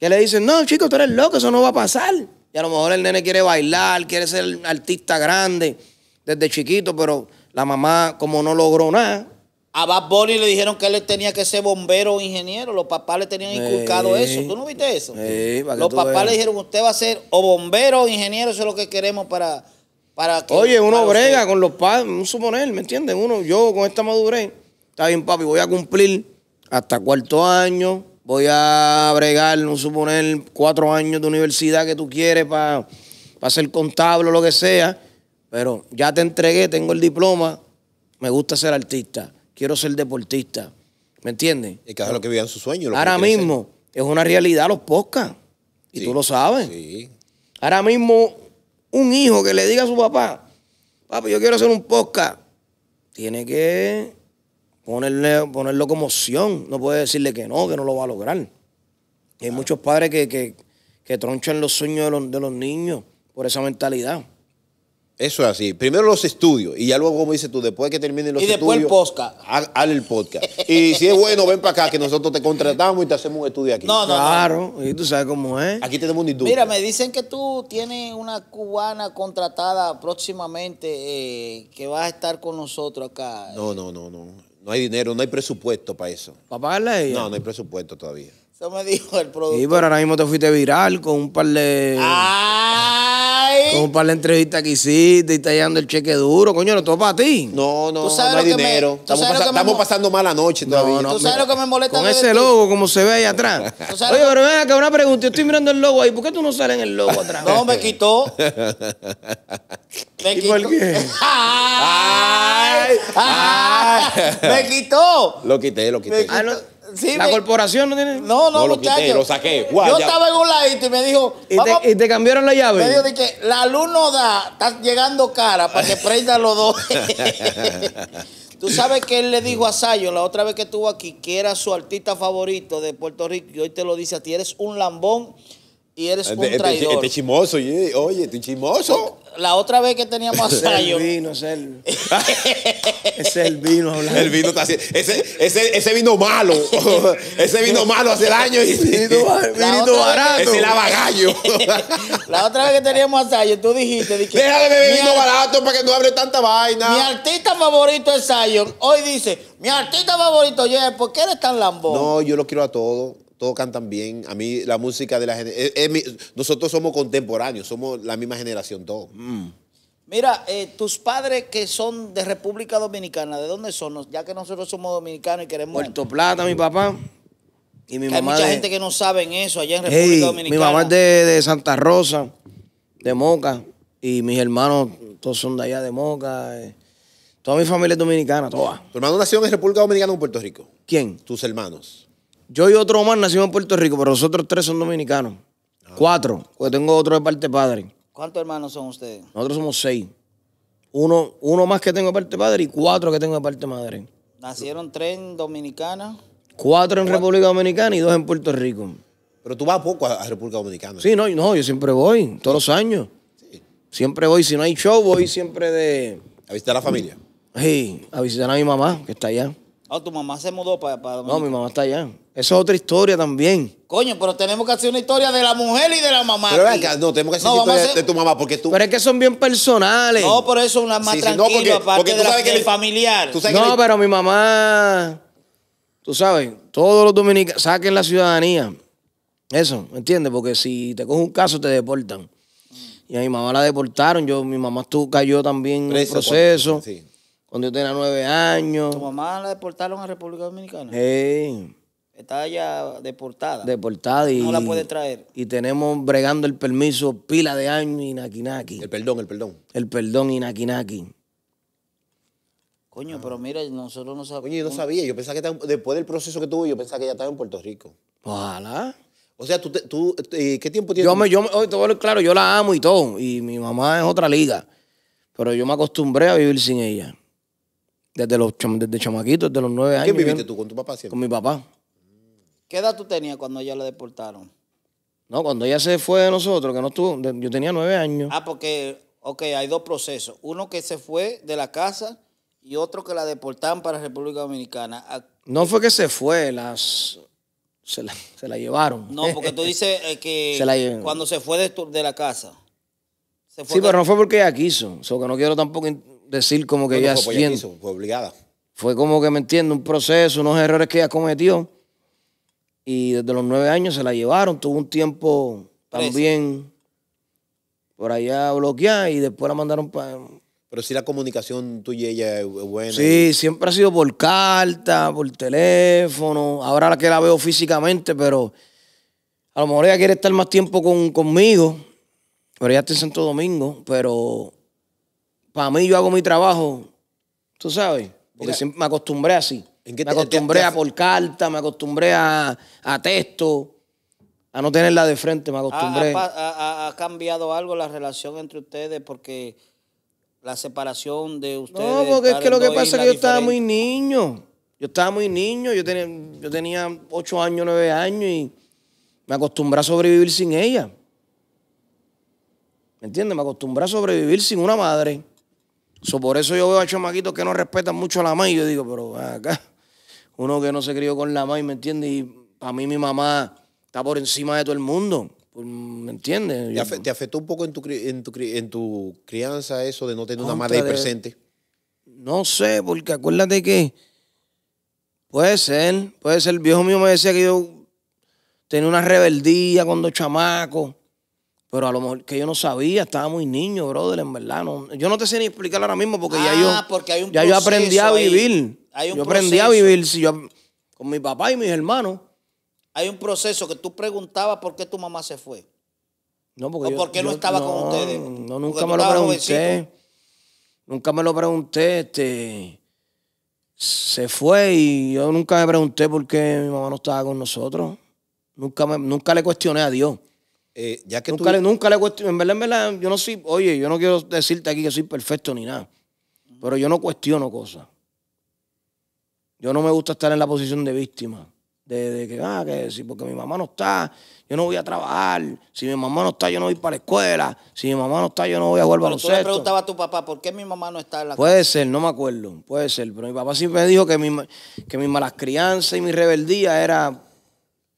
Que le dicen, no, chico, tú eres loco, eso no va a pasar. Y a lo mejor el nene quiere bailar, quiere ser artista grande desde chiquito, pero la mamá, como no logró nada. A Bad Bunny le dijeron que él tenía que ser bombero o ingeniero. Los papás le tenían inculcado eh, eso. ¿Tú no viste eso? Sí, eh, vale. Los papás le dijeron, usted va a ser o bombero o ingeniero, eso es lo que queremos para Oye, uno brega con los padres, un suponer, ¿me entiendes? Uno, yo con esta madurez, está bien, papi, voy a cumplir hasta cuarto año, voy a bregar, un suponer, cuatro años de universidad que tú quieres para ser contable o lo que sea, pero ya te entregué, tengo el diploma, me gusta ser artista, quiero ser deportista, ¿me entiendes? Y que lo que vivan sus sueños. Ahora mismo es una realidad los podcasts, y tú lo sabes. Sí. Ahora mismo un hijo que le diga a su papá, papi, yo quiero hacer un podcast, tiene que ponerle, ponerlo No puede decirle que no, que no lo va a lograr. Y hay muchos padres que, tronchan los sueños de los niños por esa mentalidad. Eso es así. Primero los estudios y ya luego, como dices tú, después que terminen los estudios. Y después el podcast. Haz, el podcast. y si es bueno, ven para acá que nosotros te contratamos y te hacemos un estudio aquí. No, no. Claro, y tú sabes cómo es. Aquí tenemos un estudio Mira, me dicen que tú tienes una cubana contratada próximamente eh, que va a estar con nosotros acá. No, no, no, no. No hay dinero, no hay presupuesto para eso. ¿Para pagarle No, no hay presupuesto todavía. Eso me dijo el productor. Sí, pero ahora mismo te fuiste viral con un par de. Ah, como para la entrevista que hiciste y está llegando el cheque duro, coño, no todo para ti. No, no, no hay dinero. estamos, estamos pasando mala noche todavía. No, no, ¿Tú sabes lo que me molesta? Con ese logo, como se ve ahí atrás. Oye, pero ven acá una pregunta. Yo estoy mirando el logo ahí. ¿Por qué tú no sales en el logo atrás? No, me quitó. me quitó. ¡Ay! ¡Me quitó! Lo quité, lo quité. Ah, la corporación no tiene. No, no, lo saqué. yo estaba en un ladito y me dijo. ¿Y te, cambiaron la llave? Me dijo que la luz da, está llegando cara para que prenda los dos. Tú sabes que él le dijo a Sayo la otra vez que estuvo aquí que era su artista favorito de Puerto Rico y hoy te lo dice a ti, eres un lambón y eres este, un este este traidor. Este, este chimoso, oye, este chimoso. La otra vez que teníamos a Es el vino, es el. es el vino hablando. El vino está así. Ese, ese, ese vino malo. ese vino malo hace daño. Y, vinito, vino barato. ese lavagallo. la otra vez que teníamos a tú dijiste. déjame Déjale beber vino barato para que no hable tanta vaina. Mi artista favorito es Sayo. Hoy dice: Mi artista favorito, oye, ¿por qué eres tan lambón? No, yo lo quiero a todos todos cantan bien. A mí la música de la generación... Nosotros somos contemporáneos, somos la misma generación todos. Mm. Mira, eh, tus padres que son de República Dominicana, ¿de dónde son? Ya que nosotros somos dominicanos y queremos... Puerto Plata, mi papá. Y mi mamá hay mucha gente que no sabe eso allá en República Dominicana. Mi mamá es de, Santa Rosa, de Moca. Y mis hermanos todos son de allá, de Moca. Eh. Toda mi familia es dominicana, toda. ¿Tu hermano nació en República Dominicana o en Puerto Rico? ¿Quién? Tus hermanos. Yo y otro más nacimos en Puerto Rico, pero nosotros tres son dominicanos. Cuatro, porque tengo otro de parte padre. ¿Cuántos hermanos son ustedes? Nosotros somos seis. Uno, uno más que tengo de parte padre y cuatro que tengo de parte madre. Nacieron tres en Dominicana. Cuatro en República Dominicana y dos en Puerto Rico. Pero tú vas poco a, República Dominicana. Sí, no, no, yo siempre voy, todos los años. Siempre voy, si no hay show, voy siempre de... A visitar a la familia. Sí, a visitar a mi mamá, que está allá. Oh, tu mamá se mudó para, No, mi mamá está allá. Esa es otra historia también. Coño, pero tenemos que hacer una historia de la mujer y de la mamá. Pero no, tenemos que hacer historia de tu mamá porque tú. Pero es que son bien personales. No, por eso una más tranquila, porque, tú sabes que el familiar. no, pero mi mamá. Tú sabes, todos los dominicanos saquen la ciudadanía. Eso, ¿me entiendes? Porque si te cogen un caso, te deportan. Mm. Y a mi mamá la deportaron. Yo, mi mamá tú, cayó también en el proceso. Sí cuando yo tenía nueve años. ¿Tu mamá la deportaron a República Dominicana? Sí. ¿Estaba ya deportada. Deportada y. No la puede traer. Y tenemos bregando el permiso pila de años y naki, El perdón, el perdón. El perdón y naki, Coño, pero mira, nosotros no sabíamos. Coño, yo no sabía. Yo pensaba que después del proceso que tuve, yo pensaba que ya estaba en Puerto Rico. Ojalá. O sea, tú, tú eh, ¿qué tiempo tienes? Yo yo, claro, yo la amo y todo. Y mi mamá es otra liga. Pero yo me acostumbré a vivir sin ella. Desde los desde chamaquitos, desde los nueve años. ¿Qué viviste tú con tu papá Con mi papá. ¿Qué edad tú tenías cuando ella la deportaron? No, cuando ella se fue de nosotros, que no estuvo, yo tenía nueve años. Ah, porque, ok, hay dos procesos. Uno que se fue de la casa y otro que la deportaron para República Dominicana. Ah, no fue que se fue, las se la, llevaron. No, porque tú dices eh, que se la cuando se fue de, la casa. sí, pero no fue porque ella quiso. O que no quiero tampoco decir como que ya es fue, fue obligada. Fue como que, me entiendo, un proceso, unos errores que ella cometió. Y desde los nueve años se la llevaron. Tuvo un tiempo también por allá bloqueada y después la mandaron para... Pero si la comunicación tuya y ella es buena. Sí, siempre ha sido por carta, por teléfono. Ahora la que la veo físicamente, pero a lo mejor ella quiere estar más tiempo conmigo. Pero ya está en Santo Domingo, pero para mí yo hago mi trabajo, tú sabes, porque siempre me acostumbré así. me acostumbré a por carta, me acostumbré a, texto, a no tenerla de frente, me acostumbré. ¿Ha, cambiado algo la relación entre ustedes? Porque la separación de ustedes. No, porque es que lo que pasa es que yo estaba muy niño. Yo estaba muy niño, yo tenía, yo tenía 8 años, 9 años y me acostumbré a sobrevivir sin ella. ¿Me entiendes? Me acostumbré a sobrevivir sin una madre por eso yo veo a chamaquitos que no respetan mucho a la mamá y yo digo, pero acá, uno que no se crió con la mamá, ¿me entiendes? Y a mí mi mamá está por encima de todo el mundo. Pues, ¿Me entiendes? ¿Te, afectó un poco en tu, en tu, crianza eso de no tener una madre presente? No sé, porque acuérdate que puede ser, puede ser. El viejo mío me decía que yo tenía una rebeldía cuando chamaco pero a lo mejor que yo no sabía, estaba muy niño, brother, en verdad. yo no te sé ni explicar ahora mismo porque ya ah, yo. yo aprendí a vivir. yo aprendí a vivir si yo, con mi papá y mis hermanos. Hay un proceso que tú preguntabas por qué tu mamá se fue. No, porque. O por qué no estaba con ustedes. No, nunca me lo pregunté. Nunca me lo pregunté. se fue y yo nunca me pregunté por qué mi mamá no estaba con nosotros. Nunca, nunca le cuestioné a Dios. Eh, nunca, le, nunca le cuestiono, en verdad, en verdad, yo no soy, oye, yo no quiero decirte aquí que soy perfecto ni nada, pero yo no cuestiono cosas. Yo no me gusta estar en la posición de víctima, de, que, ah, que si porque mi mamá no está, yo no voy a trabajar, si mi mamá no está, yo no voy para la escuela, si mi mamá no está, yo no voy a jugar baloncesto. Tú le preguntaba a tu papá, ¿por qué mi mamá no está en la Puede ser, no me acuerdo, puede ser, pero mi papá siempre me dijo que mi, que mis malas crianzas y mi rebeldía era,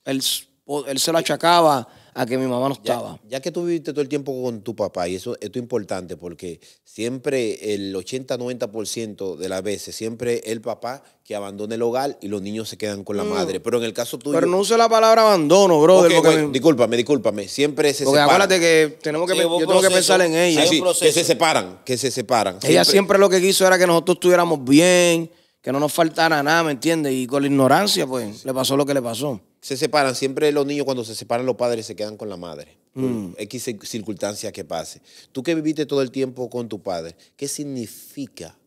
él se lo achacaba a que mi mamá no estaba. Ya, que tú viviste todo el tiempo con tu papá, y eso, esto es importante porque siempre el 80-90% de las veces, siempre el papá que abandona el hogar y los niños se quedan con la mm. madre. Pero en el caso tuyo. Pero no uso la palabra abandono, bro. Okay, Discúlpame, Siempre se porque separan. que, tenemos que que pensar en ella. que se separan, que se separan. Ella siempre lo que quiso era que nosotros estuviéramos bien, que no nos faltara nada, ¿me entiendes? Y con la ignorancia, pues, le pasó lo que le pasó se separan, siempre los niños cuando se separan los padres se quedan con la madre, mm. X circunstancias que pase. Tú que viviste todo el tiempo con tu padre, ¿qué significa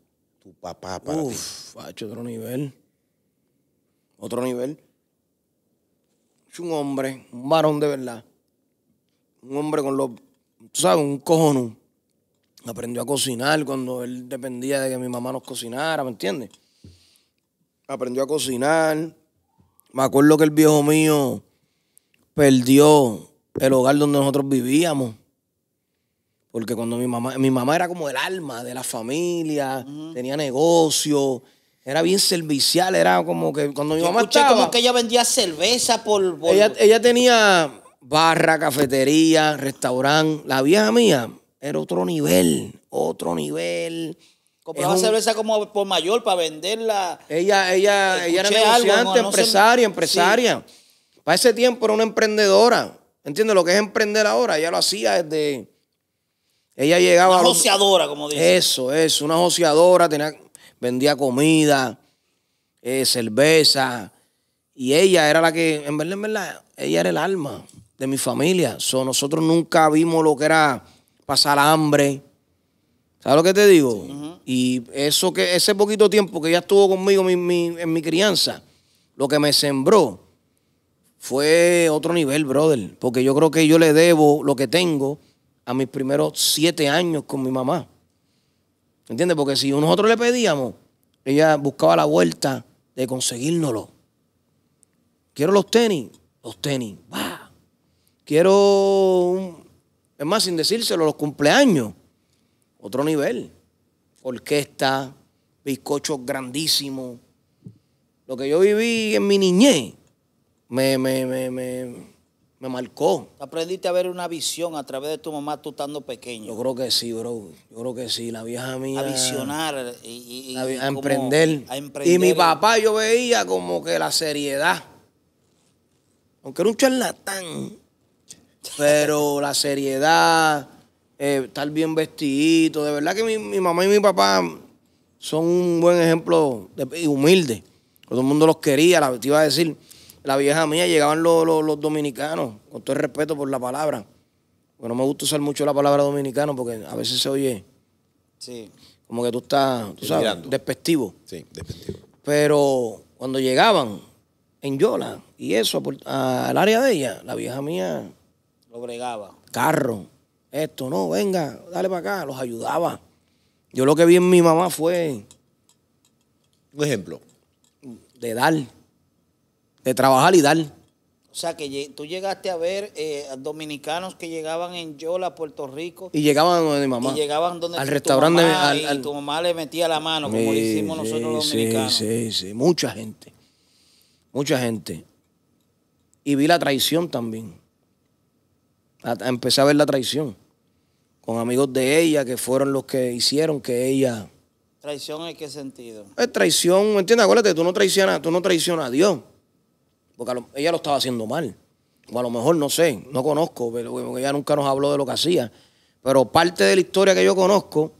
tu papá para Uf, ha hecho otro nivel. Otro nivel. Es un hombre, un varón de verdad. Un hombre con los, tú sabes, un cojono. Aprendió a cocinar cuando él dependía de que mi mamá nos cocinara, ¿me entiendes? Aprendió a cocinar me acuerdo que el viejo mío perdió el hogar donde nosotros vivíamos. Porque cuando mi mamá, mi mamá era como el alma de la familia, tenía negocio, era bien servicial, era como que cuando mi Yo mamá como que ella vendía cerveza por... Ella, ella, tenía barra, cafetería, restaurante. La vieja mía era otro nivel, otro nivel. Compraba cerveza como por mayor para venderla. Ella, ella, ella era negociante, empresaria, empresaria. Para ese tiempo era una emprendedora. ¿Entiendes lo que es emprender ahora? Ella lo hacía desde... Ella llegaba... Una como dicen. Eso, eso. Una joseadora. Tenía, vendía comida, eh, cerveza. Y ella era la que... En verdad, en verdad, ella era el alma de mi familia. nosotros nunca vimos lo que era pasar hambre ¿Sabes lo que te digo? Y eso que ese poquito tiempo que ella estuvo conmigo en mi crianza, lo que me sembró fue otro nivel, brother. Porque yo creo que yo le debo lo que tengo a mis primeros siete años con mi mamá. ¿Entiendes? Porque si nosotros le pedíamos, ella buscaba la vuelta de conseguírnoslo. Quiero los tenis, los tenis. Bah. Quiero, es más, sin decírselo, los cumpleaños otro nivel. Orquesta, bizcochos grandísimos. Lo que yo viví en mi niñez me, me, me, me, marcó. Aprendiste a ver una visión a través de tu mamá tú estando pequeño. Yo creo que sí, bro. Yo creo que sí. La vieja mía. A visionar y, emprender. a emprender. Y mi papá yo veía como que la seriedad. Aunque era un charlatán. Pero la seriedad eh, estar bien vestidito. De verdad que mi, mamá y mi papá son un buen ejemplo y humilde. Todo el mundo los quería, la, te iba a decir. La vieja mía llegaban los, dominicanos, con todo el respeto por la palabra. Bueno, no me gusta usar mucho la palabra dominicano porque a veces se oye. Sí. Como que tú estás, tú sabes, despectivo. Sí, despectivo. Pero cuando llegaban en Yola y eso al área de ella, la vieja mía. Lo bregaba. Carro, esto, no, venga, dale para acá. Los ayudaba. Yo lo que vi en mi mamá fue un ejemplo de dar, de trabajar y dar. O sea, que tú llegaste a ver eh, dominicanos que llegaban en Yola, Puerto Rico. Y llegaban donde mi mamá. Y llegaban al restaurante. tu mamá le metía la mano, como hicimos nosotros los dominicanos. Sí, sí, sí. Mucha gente. Mucha gente. Y vi la traición también empecé a ver la traición con amigos de ella que fueron los que hicieron que ella... ¿Traición en qué sentido? Es traición, ¿entiendes? Acuérdate, tú no traicionas, tú no traicionas a Dios, porque ella lo estaba haciendo mal. O a lo mejor, no sé, no conozco, pero ella nunca nos habló de lo que hacía. Pero parte de la historia que yo conozco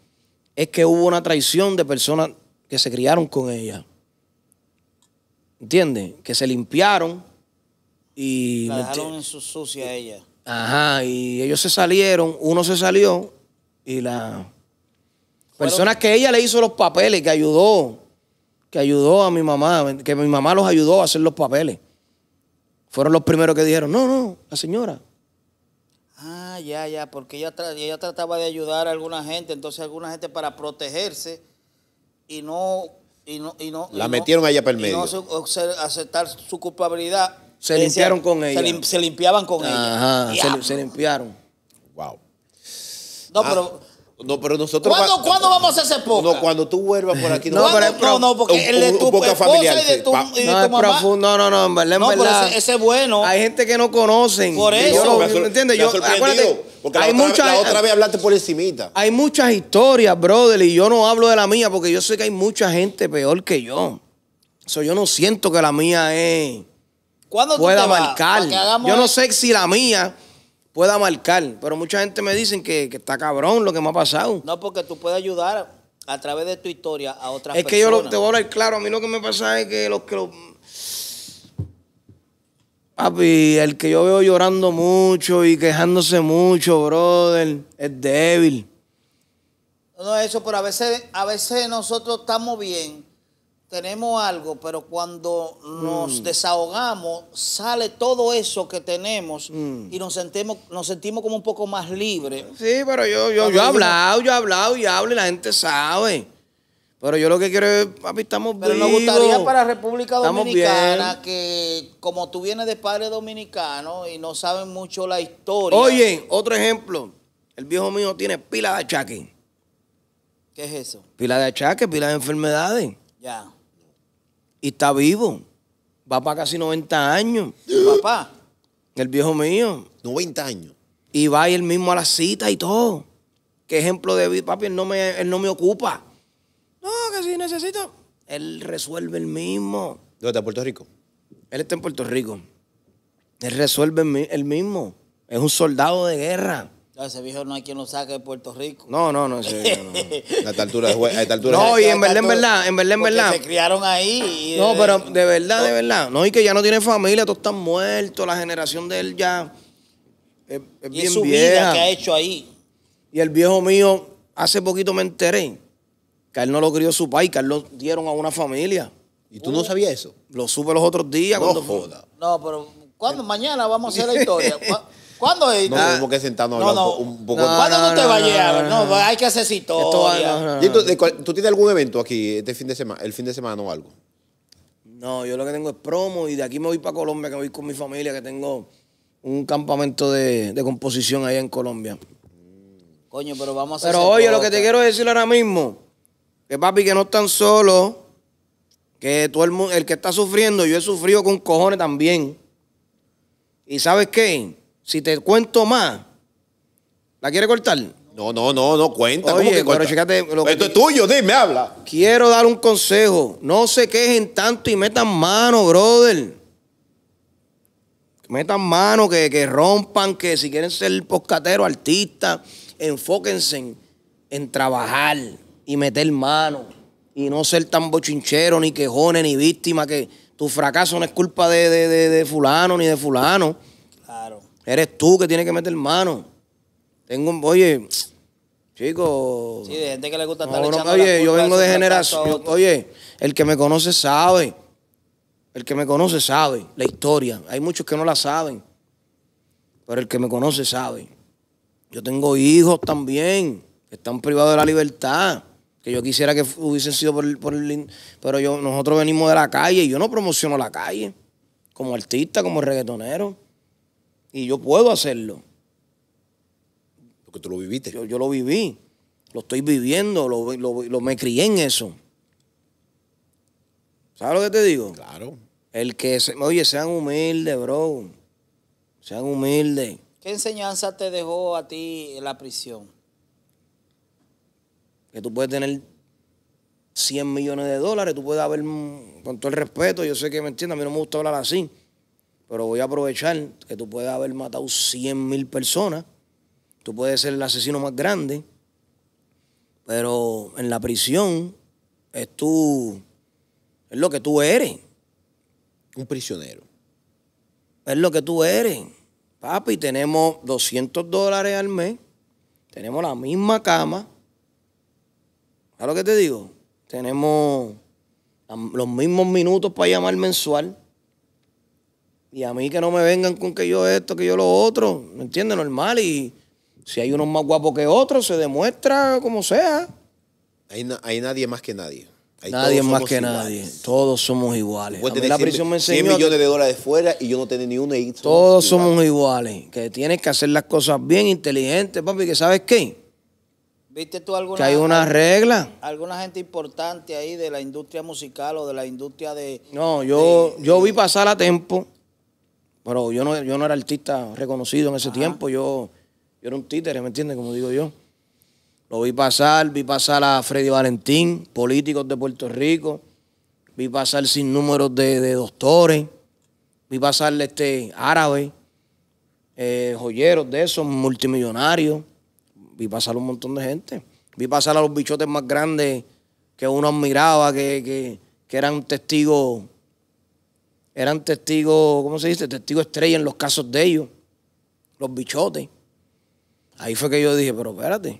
es que hubo una traición de personas que se criaron con ella. ¿Entiendes? Que se limpiaron y... La dejaron en su sucia ella. Ajá, y ellos se salieron, uno se salió y la persona que ella le hizo los papeles, que ayudó, que ayudó a mi mamá, que mi mamá los ayudó a hacer los papeles, fueron los primeros que dijeron, no, no, la señora. Ah, ya, ya, porque ella, tra trataba de ayudar a alguna gente, entonces alguna gente para protegerse y no... Y no, y no la metieron allá a no aceptar su culpabilidad se limpiaron con ella. Se, limpiaban con ella. Se, se, limpiaron. Wow. No, pero. Ah, no, pero nosotros. ¿Cuándo, vamos a hacer poca? No, cuando tú vuelvas por aquí. No, no, pero, no, porque el de tu esposa familiar, no, Profundo, no, no, no, en verdad, no, Pero ese, es bueno. Hay gente que no conocen. Por eso. me, entiendes? yo, porque hay la, otra, muchas, otra vez hablaste por encimita. Hay muchas historias, brother, y yo no hablo de la mía porque yo sé que hay mucha gente peor que yo. eso yo no siento que la mía es pueda marcar. Yo no sé si la mía pueda marcar, pero mucha gente me dice que, está cabrón lo que me ha pasado. No, porque tú puedes ayudar a través de tu historia a otras personas. Es que yo te voy a hablar claro, a mí lo que me pasa es que los que los... Papi, el que yo veo llorando mucho y quejándose mucho, brother, es débil. No, eso, pero a veces, a veces nosotros estamos bien tenemos algo, pero cuando mm. nos desahogamos, sale todo eso que tenemos mm. y nos sentimos, nos sentimos como un poco más libres. Sí, pero yo, yo, yo he hablado, yo he hablado y hablo y la gente sabe. Pero yo lo que quiero es, papi, estamos Pero nos gustaría para República Dominicana que, como tú vienes de padre dominicano y no saben mucho la historia. Oye, otro ejemplo. El viejo mío tiene pila de achaque. ¿Qué es eso? Pila de achaque, pila de enfermedades. Ya. Y está vivo. Va para casi 90 años. Papá, el viejo mío. 90 años. Y va ahí él mismo a la cita y todo. Qué ejemplo de vida, papi, él no me, él no me ocupa. No, que si necesito. Él resuelve el mismo. ¿Dónde está Puerto Rico? Él está en Puerto Rico. Él resuelve el mismo. Es un soldado de guerra ese viejo no hay quien lo saque de Puerto Rico. No, no, no, ese no. A altura, a esta altura. No, y en verdad, en verdad, en verdad, en verdad. Se criaron ahí. no, pero de verdad, de verdad. No, y que ya no tiene familia, todos están muertos, la generación de él ya es, y su vida que ha hecho ahí. Y el viejo mío, hace poquito me enteré que él no lo crió su país, que él lo dieron a una familia. ¿Y tú no sabías eso? Lo supe los otros días. No, cuando... no pero ¿cuándo? Mañana vamos a hacer la historia. ¿Cuándo es? No, ah. que sentarnos no, un poco. No, ¿Cuándo no, te vayas? No, hay que hacer historia. tú, tienes algún evento aquí este fin de semana, el fin de semana o algo? No, yo lo que tengo es promo y de aquí me voy para Colombia, que voy con mi familia, que tengo un campamento de, composición ahí en Colombia. Coño, pero vamos a hacer. Pero oye, lo que te quiero decir ahora mismo, que papi, que no están solos, que todo el el que está sufriendo, yo he sufrido con cojones también. ¿Y sabes qué? Si te cuento más, ¿la quiere cortar? No, no, no, no, cuenta. Oye, Esto es tuyo, dime, habla. Quiero dar un consejo. No se quejen tanto y metan mano, brother. Metan mano, que, rompan, que si quieren ser poscatero artista, enfóquense en, trabajar y meter mano. Y no ser tan bochinchero, ni quejones, ni víctima, que tu fracaso no es culpa de fulano ni de fulano. Eres tú que tienes que meter mano. Tengo un, oye, chicos... Sí, de gente que le gusta estar Oye, yo vengo de generación. Oye, el que me conoce sabe. El que me conoce sabe la historia. Hay muchos que no la saben. Pero el que me conoce sabe. Yo tengo hijos también están privados de la libertad. Que yo quisiera que hubiesen sido por el. pero yo, nosotros venimos de la calle y yo no promociono la calle. Como artista, como reggaetonero. Y yo puedo hacerlo. Porque tú lo viviste. Yo, yo lo viví. Lo estoy viviendo. Lo, lo, me crié en eso. ¿Sabes lo que te digo? Claro. El que, se, oye, sean humildes, bro. Sean humildes. ¿Qué enseñanza te dejó a ti la prisión? Que tú puedes tener 100 millones de dólares, tú puedes haber, con todo el respeto, yo sé que me entiendes, a mí no me gusta hablar así, pero voy a aprovechar que tú puedes haber matado 100 mil personas, tú puedes ser el asesino más grande, pero en la prisión es tú, es lo que tú eres. Un prisionero. Es lo que tú eres. Papi, tenemos 200 dólares al mes, tenemos la misma cama. ¿Sabes lo que te digo? Tenemos los mismos minutos para llamar mensual y a mí que no me vengan con que yo esto, que yo lo otro. ¿Me entiendes? Normal. Y si hay uno más guapo que otro se demuestra como sea. Hay, hay nadie más que nadie. Ahí nadie más que nadie. Todos somos iguales. A la prisión me enseñó 100 millones de dólares fuera y yo no tenía ni uno. Y todos somos iguales. Que tienes que hacer las cosas bien, inteligentes, papi. Que sabes qué. ¿Viste tú alguna, que hay una regla. Alguna gente importante ahí de la industria musical o de la industria de... No, yo, yo vi pasar a tiempo pero yo no, yo no era artista reconocido en ese tiempo, yo, era un títere, ¿me entiendes? Como digo yo. Lo vi pasar, vi pasar a Freddy Valentín, políticos de Puerto Rico, vi pasar sin números de, doctores, vi pasarle este, árabes, eh, joyeros de esos, multimillonarios, vi pasar un montón de gente. Vi pasar a los bichotes más grandes que uno admiraba, que, que eran testigos eran testigos, ¿cómo se dice? Testigos estrella en los casos de ellos, los bichotes. Ahí fue que yo dije, pero espérate,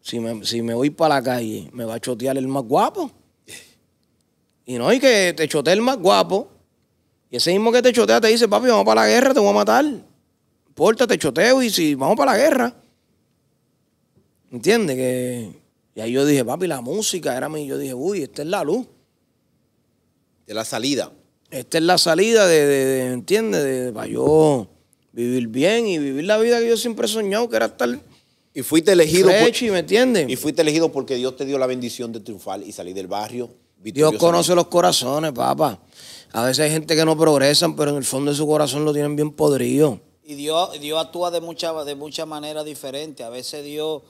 si me, voy para la calle, me va a chotear el más guapo. Y no y que te chotee el más guapo. Y ese mismo que te chotea te dice, papi, vamos para la guerra, te voy a matar. pórtate te choteo y si vamos para la guerra. ¿Entiendes? Que... Y ahí yo dije, papi, la música era mi. Yo dije, uy, esta es la luz. De la salida esta es la salida de, entiende, de ¿entiendes? para yo vivir bien y vivir la vida que yo siempre he soñado, que era estar... Y fuiste elegido... ¿me entiendes? Y fuiste elegido porque Dios te dio la bendición de triunfar y salir del barrio. Dios conoce los corazones, papá. A veces hay gente que no progresan, pero en el fondo de su corazón lo tienen bien podrido. Y Dios, actúa de muchas de mucha maneras diferentes. A veces Dios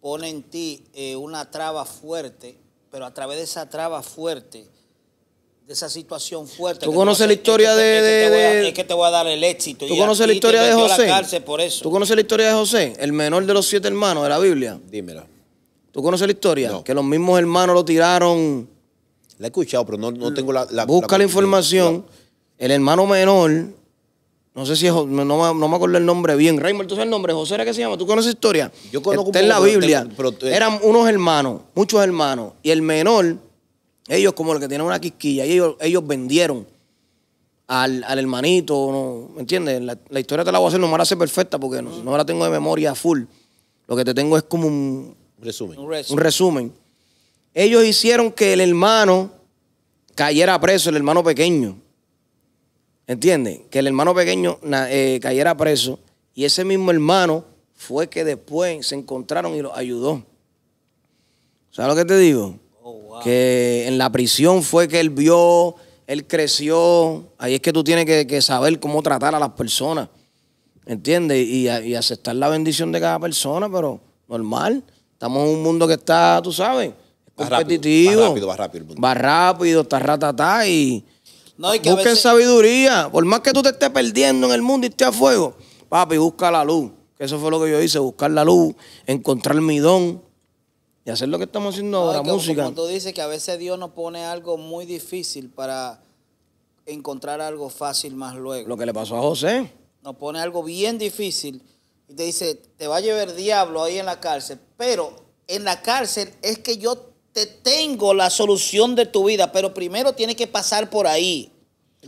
pone en ti eh, una traba fuerte, pero a través de esa traba fuerte de esa situación fuerte. ¿Tú conoces la historia de, Es que te voy a dar el éxito. ¿Tú conoces la historia de José? por ¿Tú conoces la historia de José, el menor de los siete hermanos de la Biblia? Dímela. ¿Tú conoces la historia? Que los mismos hermanos lo tiraron. La he escuchado, pero no, tengo la, Busca la, información. El hermano menor, no sé si es, no, no me acuerdo el nombre bien. Raymond, ¿tú sabes el nombre? José era que se llama. ¿Tú conoces la historia? Yo conozco. Está en la Biblia. Eh, Eran unos hermanos, muchos hermanos. Y el menor ellos, como los que tienen una quisquilla, ellos, ellos vendieron al, hermanito, ¿me entiendes? La, historia te la voy a hacer, no me la hace perfecta porque no, la tengo de memoria full. Lo que te tengo es como un resumen. un resumen. Ellos hicieron que el hermano cayera preso, el hermano pequeño. ¿Entiendes? Que el hermano pequeño eh, cayera preso y ese mismo hermano fue que después se encontraron y lo ayudó. ¿Sabes lo que te digo? Oh, que en la prisión fue que él vio, él creció. Ahí es que tú tienes que, saber cómo tratar a las personas. ¿Entiendes? Y, aceptar la bendición de cada persona, pero normal. Estamos en un mundo que está, tú sabes, competitivo. va rápido, va rápido. Va rápido, está ratatá y. No, busquen sabiduría. Por más que tú te estés perdiendo en el mundo y estés a fuego, papi, busca la luz. Que eso fue lo que yo hice, buscar la luz, encontrar mi don y hacer lo que estamos haciendo ahora, música. Como tú dices que a veces Dios nos pone algo muy difícil para encontrar algo fácil más luego. Lo que le pasó a José. Nos pone algo bien difícil y te dice, te va a llevar diablo ahí en la cárcel, pero en la cárcel es que yo te tengo la solución de tu vida, pero primero tienes que pasar por ahí.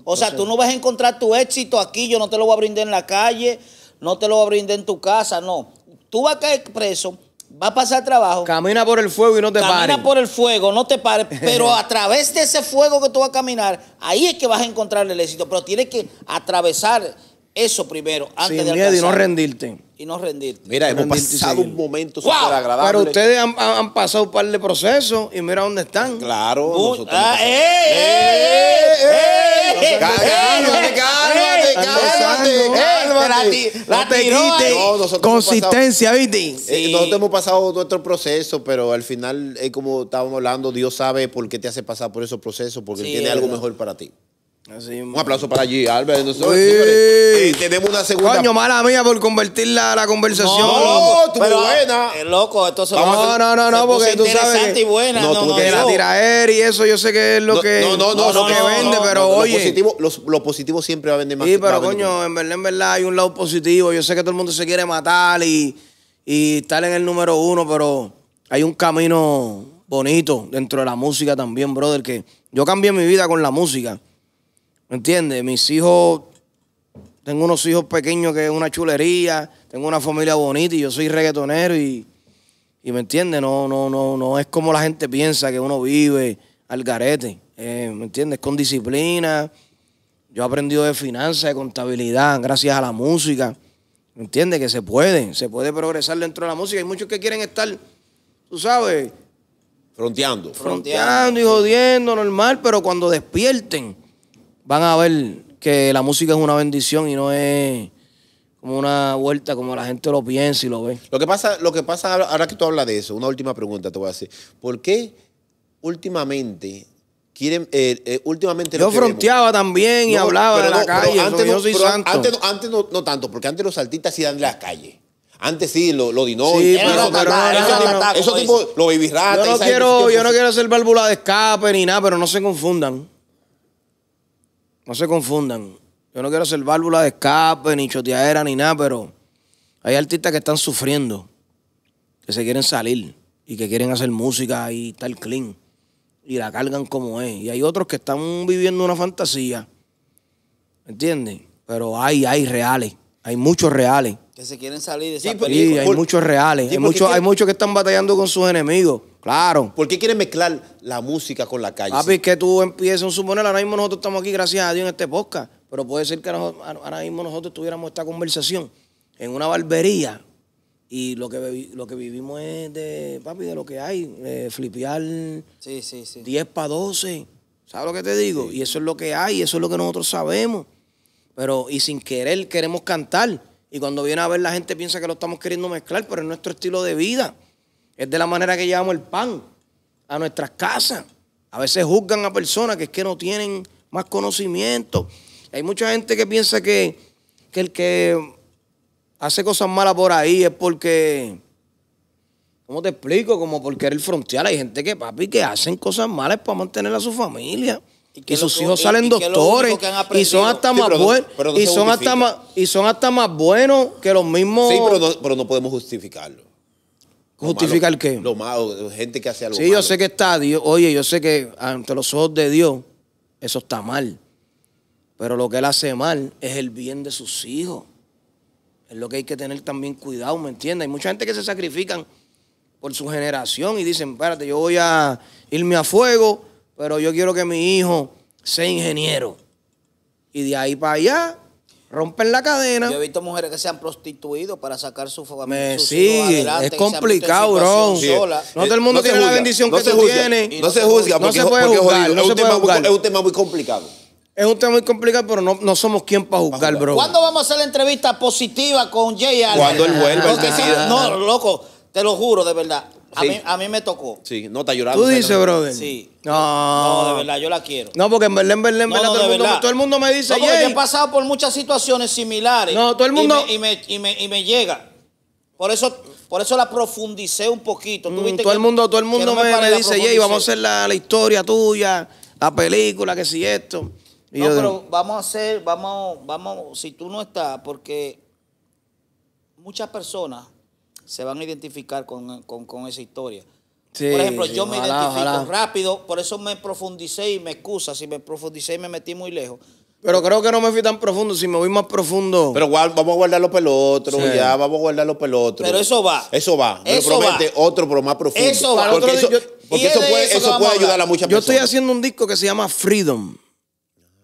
O sea, o sea, tú no vas a encontrar tu éxito aquí, yo no te lo voy a brindar en la calle, no te lo voy a brindar en tu casa, no. Tú vas a caer preso va a pasar trabajo. Camina por el fuego y no te pares. Camina por el fuego, no te pares. Pero a través de ese fuego que tú vas a caminar, ahí es que vas a encontrar el éxito. Pero tienes que atravesar eso primero antes de miedo y no rendirte y no rendirte. Mira, hemos pasado un momento wow. súper agradable. Pero ustedes han, pasado un par de procesos y mira dónde están. Claro. nosotros eh, eh, eh, cálmate, cálmate, cálmate, cálmate. No Consistencia, ¿viste? Nosotros hemos pasado nuestro proceso, pero al final es como estábamos hablando, Dios sabe por qué te hace pasar por esos procesos, porque tiene algo mejor para ti un aplauso para allí, Albert. te eh, tenemos una segunda. Coño, mala mía por convertir la, la conversación. No, tú pero, buena. Es eh, loco, esto se No, no, no, no, porque tú sabes. y buena. No, no, no, la él y eso, yo sé que es lo que. No, no, no, lo que vende, pero oye. Lo positivo, los, positivos siempre va a vender más. Sí, pero coño, en verdad, en verdad hay un lado positivo. Yo sé que todo el mundo se quiere matar y, y estar en el número uno, pero hay un camino bonito dentro de la música también, brother, que yo cambié mi vida con la música. ¿Me entiendes? Mis hijos, tengo unos hijos pequeños que es una chulería, tengo una familia bonita y yo soy reggaetonero y, ¿me entiendes? No, no, no, no es como la gente piensa que uno vive al garete. Eh, ¿Me entiendes? Con disciplina. Yo he aprendido de finanzas, de contabilidad, gracias a la música. ¿Me entiendes? Que se puede, se puede progresar dentro de la música. Hay muchos que quieren estar, tú sabes. Fronteando, fronteando y jodiendo, normal, pero cuando despierten van a ver que la música es una bendición y no es como una vuelta como la gente lo piensa y lo ve. Lo que pasa, lo que pasa ahora que tú hablas de eso, una última pregunta te voy a hacer. ¿Por qué últimamente quieren eh, eh, últimamente yo fronteaba también y hablaba de la calle antes, no, antes, no, tanto porque antes los artistas sí dan de las calles antes sí, lo, lo dinó. eso, tipo, lo baby Yo no, quiero, yo no quiero hacer válvula de escape ni nada, pero no se confundan no se confundan. Yo no quiero hacer válvula de escape, ni choteadera, ni nada, pero hay artistas que están sufriendo, que se quieren salir y que quieren hacer música y tal clean. Y la cargan como es. Y hay otros que están viviendo una fantasía. ¿Entiendes? Pero hay, hay reales. Hay muchos reales. Que se quieren salir de esa sí, película. Pues, hay muchos reales. hay, muchos, que están batallando con sus enemigos. Claro. ¿Por qué quieren mezclar la música con la calle? Papi, que tú empiezas un suponer, ahora mismo nosotros estamos aquí, gracias a Dios, en este podcast. Pero puede ser que ahora mismo nosotros tuviéramos esta conversación en una barbería y lo que, lo que vivimos es de, papi, de lo que hay, flipear sí, 10 para 12. ¿Sabes lo que te digo? Y eso es lo que hay, eso es lo que nosotros sabemos pero y sin querer queremos cantar. Y cuando viene a ver la gente piensa que lo estamos queriendo mezclar, pero es nuestro estilo de vida. Es de la manera que llevamos el pan a nuestras casas. A veces juzgan a personas que es que no tienen más conocimiento. Hay mucha gente que piensa que, el que hace cosas malas por ahí es porque... ¿Cómo te explico? Como porque era el frontial. Hay gente que, papi, que hacen cosas malas para mantener a su familia. Y, sus hijos salen doctores y, son hasta más buenos y son hasta y son hasta más buenos que los mismos. Sí, pero no, podemos justificarlo. ¿Justificar qué? Lo malo, gente que hace algo. Sí, yo sé que está Dios. Oye, yo sé que ante los ojos de Dios eso está mal. Pero lo que él hace mal es el bien de sus hijos. Es lo que hay que tener también cuidado, ¿me entiendes? Hay mucha gente que se sacrifican por su generación y dicen, espérate, yo voy a irme a fuego pero yo quiero que mi hijo sea ingeniero. Y de ahí para allá, rompen la cadena. Yo he visto mujeres que se han prostituido para sacar su familia. Sí, es complicado, bro. No todo el mundo tiene la bendición que se tú No, se juzga, porque, no se puede juzgar, es, un tema muy, complicado. Es un tema muy complicado, pero no, no somos quien para juzgar, bro. ¿Cuándo vamos a hacer la entrevista positiva con Jay Allen? Cuando él vuelva. No, loco, te lo juro, de verdad. A, mí, me tocó. Sí, no ha llorando. Tú dices, brother. Sí. No. de verdad, yo la quiero. No, porque en Berlín, Berlín, Berlín, todo, el mundo, me dice. No, he pasado por muchas situaciones similares. No, todo el mundo. Y me, llega. Por eso, por eso la profundicé un poquito. Mm, todo, el mundo, todo el mundo me, dice, Jay, vamos a hacer la, historia tuya, la película, que si esto. no, pero vamos a hacer, vamos, vamos, si tú no estás, porque muchas personas se van a identificar con, esa historia. por ejemplo, yo me identifico rápido, por eso me profundicé y me excusa si me profundicé y me metí muy lejos. Pero creo que no me fui tan profundo, si me voy más profundo. Pero vamos a guardarlo para otro, ya, vamos a guardarlo para otro. Pero eso va. Eso va. eso otro, pero más profundo. Eso va. Porque, eso, puede, ayudar a muchas yo Yo estoy haciendo un disco que se llama Freedom.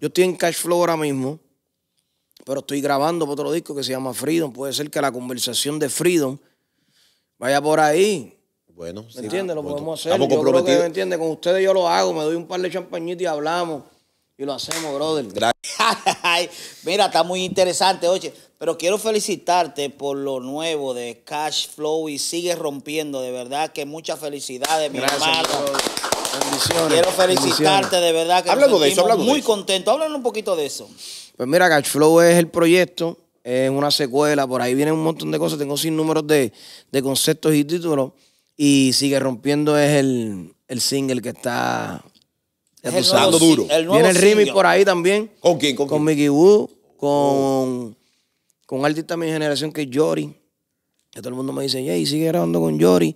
Yo estoy en Cash Flow ahora mismo, pero estoy grabando otro disco que se llama Freedom. Puede ser que la conversación de Freedom Vaya por ahí. Bueno, ¿Me entiendes? Lo podemos hacer. yo entiendes? Con ustedes yo lo hago. Me doy un par de champañitas y hablamos. Y lo hacemos, brother. Gracias. Mira, está muy interesante, oye. Pero quiero felicitarte por lo nuevo de Cash Flow y sigue rompiendo. De verdad que muchas felicidades, mi hermano. Bendiciones. Quiero felicitarte, de verdad que Muy contento. Háblanos un poquito de eso. Pues mira, Cash Flow es el proyecto es una secuela, por ahí vienen un montón de cosas, tengo sin números de, conceptos y títulos. Y sigue rompiendo es el, single que está es duro. Viene el remix por ahí también. ¿Con Con, Mickey Woo con, con un artista de mi generación que es Yori. Que todo el mundo me dice, y sigue grabando con Yori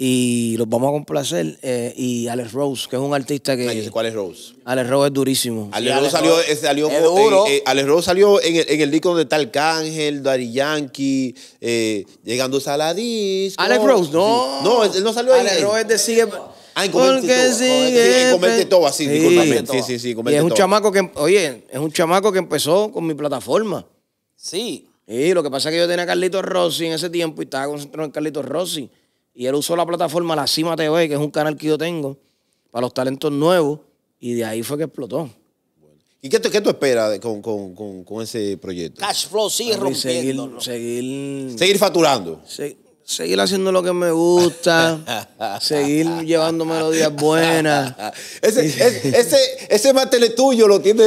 y los vamos a complacer. Eh, y Alex Rose, que es un artista que. ¿Cuál es Rose? Alex Rose es durísimo. Alex, Rose, salió, eh, salió eh, Alex Rose salió en el, en el disco donde está Arcángel, Dari Yankee, llegando a la disco. Alex Rose, no. No, él no salió Alex ahí. Alex Rose te este sigue. Ah, en Porque todo, este todo, así, sí. Sí, sí, sí, y es un chamaco que, oye, es un chamaco que empezó con mi plataforma. Sí. Sí, lo que pasa es que yo tenía a Carlitos Rossi en ese tiempo y estaba concentrado en Carlitos Rossi. Y él usó la plataforma La Cima TV, que es un canal que yo tengo, para los talentos nuevos, y de ahí fue que explotó. ¿Y qué, qué tú esperas con, ese proyecto? Cash flow sigue rompiendo. Seguir, seguir, seguir facturando. seguir haciendo lo que me gusta. seguir llevando melodías buenas. Ese, es, ese, mate tuyo lo tiene.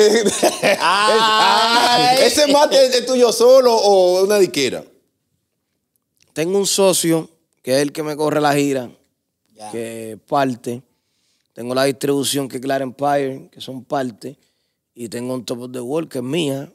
ese mate es tuyo solo o una diquera. Tengo un socio que es el que me corre la gira, que parte. Tengo la distribución que es Empire, que son parte. Y tengo un Top of the World, que es mía,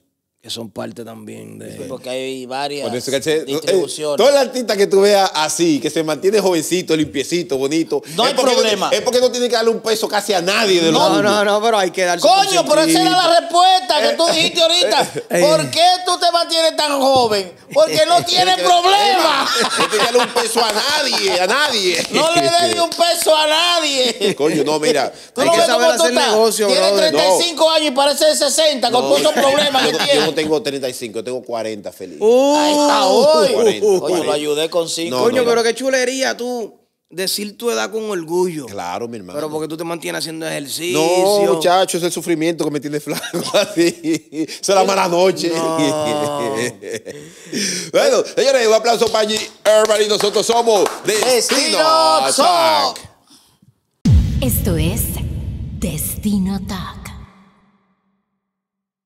que son parte también de... porque hay varias bueno, eh, distribuciones. Eh, todo el artista que tú veas así, que se mantiene jovencito, limpiecito, bonito... No hay problema. es porque no tiene que darle un peso casi a nadie de No, los no, no, pero hay que darle... Coño, pero esa era la respuesta que tú eh, dijiste ahorita. Eh, ¿Por qué tú te mantienes tan joven? Porque no tiene problema. No tiene que darle un peso a nadie, a nadie. No le dé un peso a nadie. Coño, no, mira. Tú hay que saber hacer negocio, Tiene 35 años y parece de 60 con todos esos problemas que tiene tengo 35, tengo 40, feliz. Uh, Ahí está hoy. 40, Oye, lo ayudé con 5. Coño, pero qué chulería tú decir tu edad con orgullo. Claro, mi hermano. Pero porque tú te mantienes haciendo ejercicio. No, muchachos, es el sufrimiento que me tiene flaco así. Esa es la mala noche. bueno, señores, un aplauso para allí. Everybody, nosotros somos Destino Talk. Esto es Destino Talk.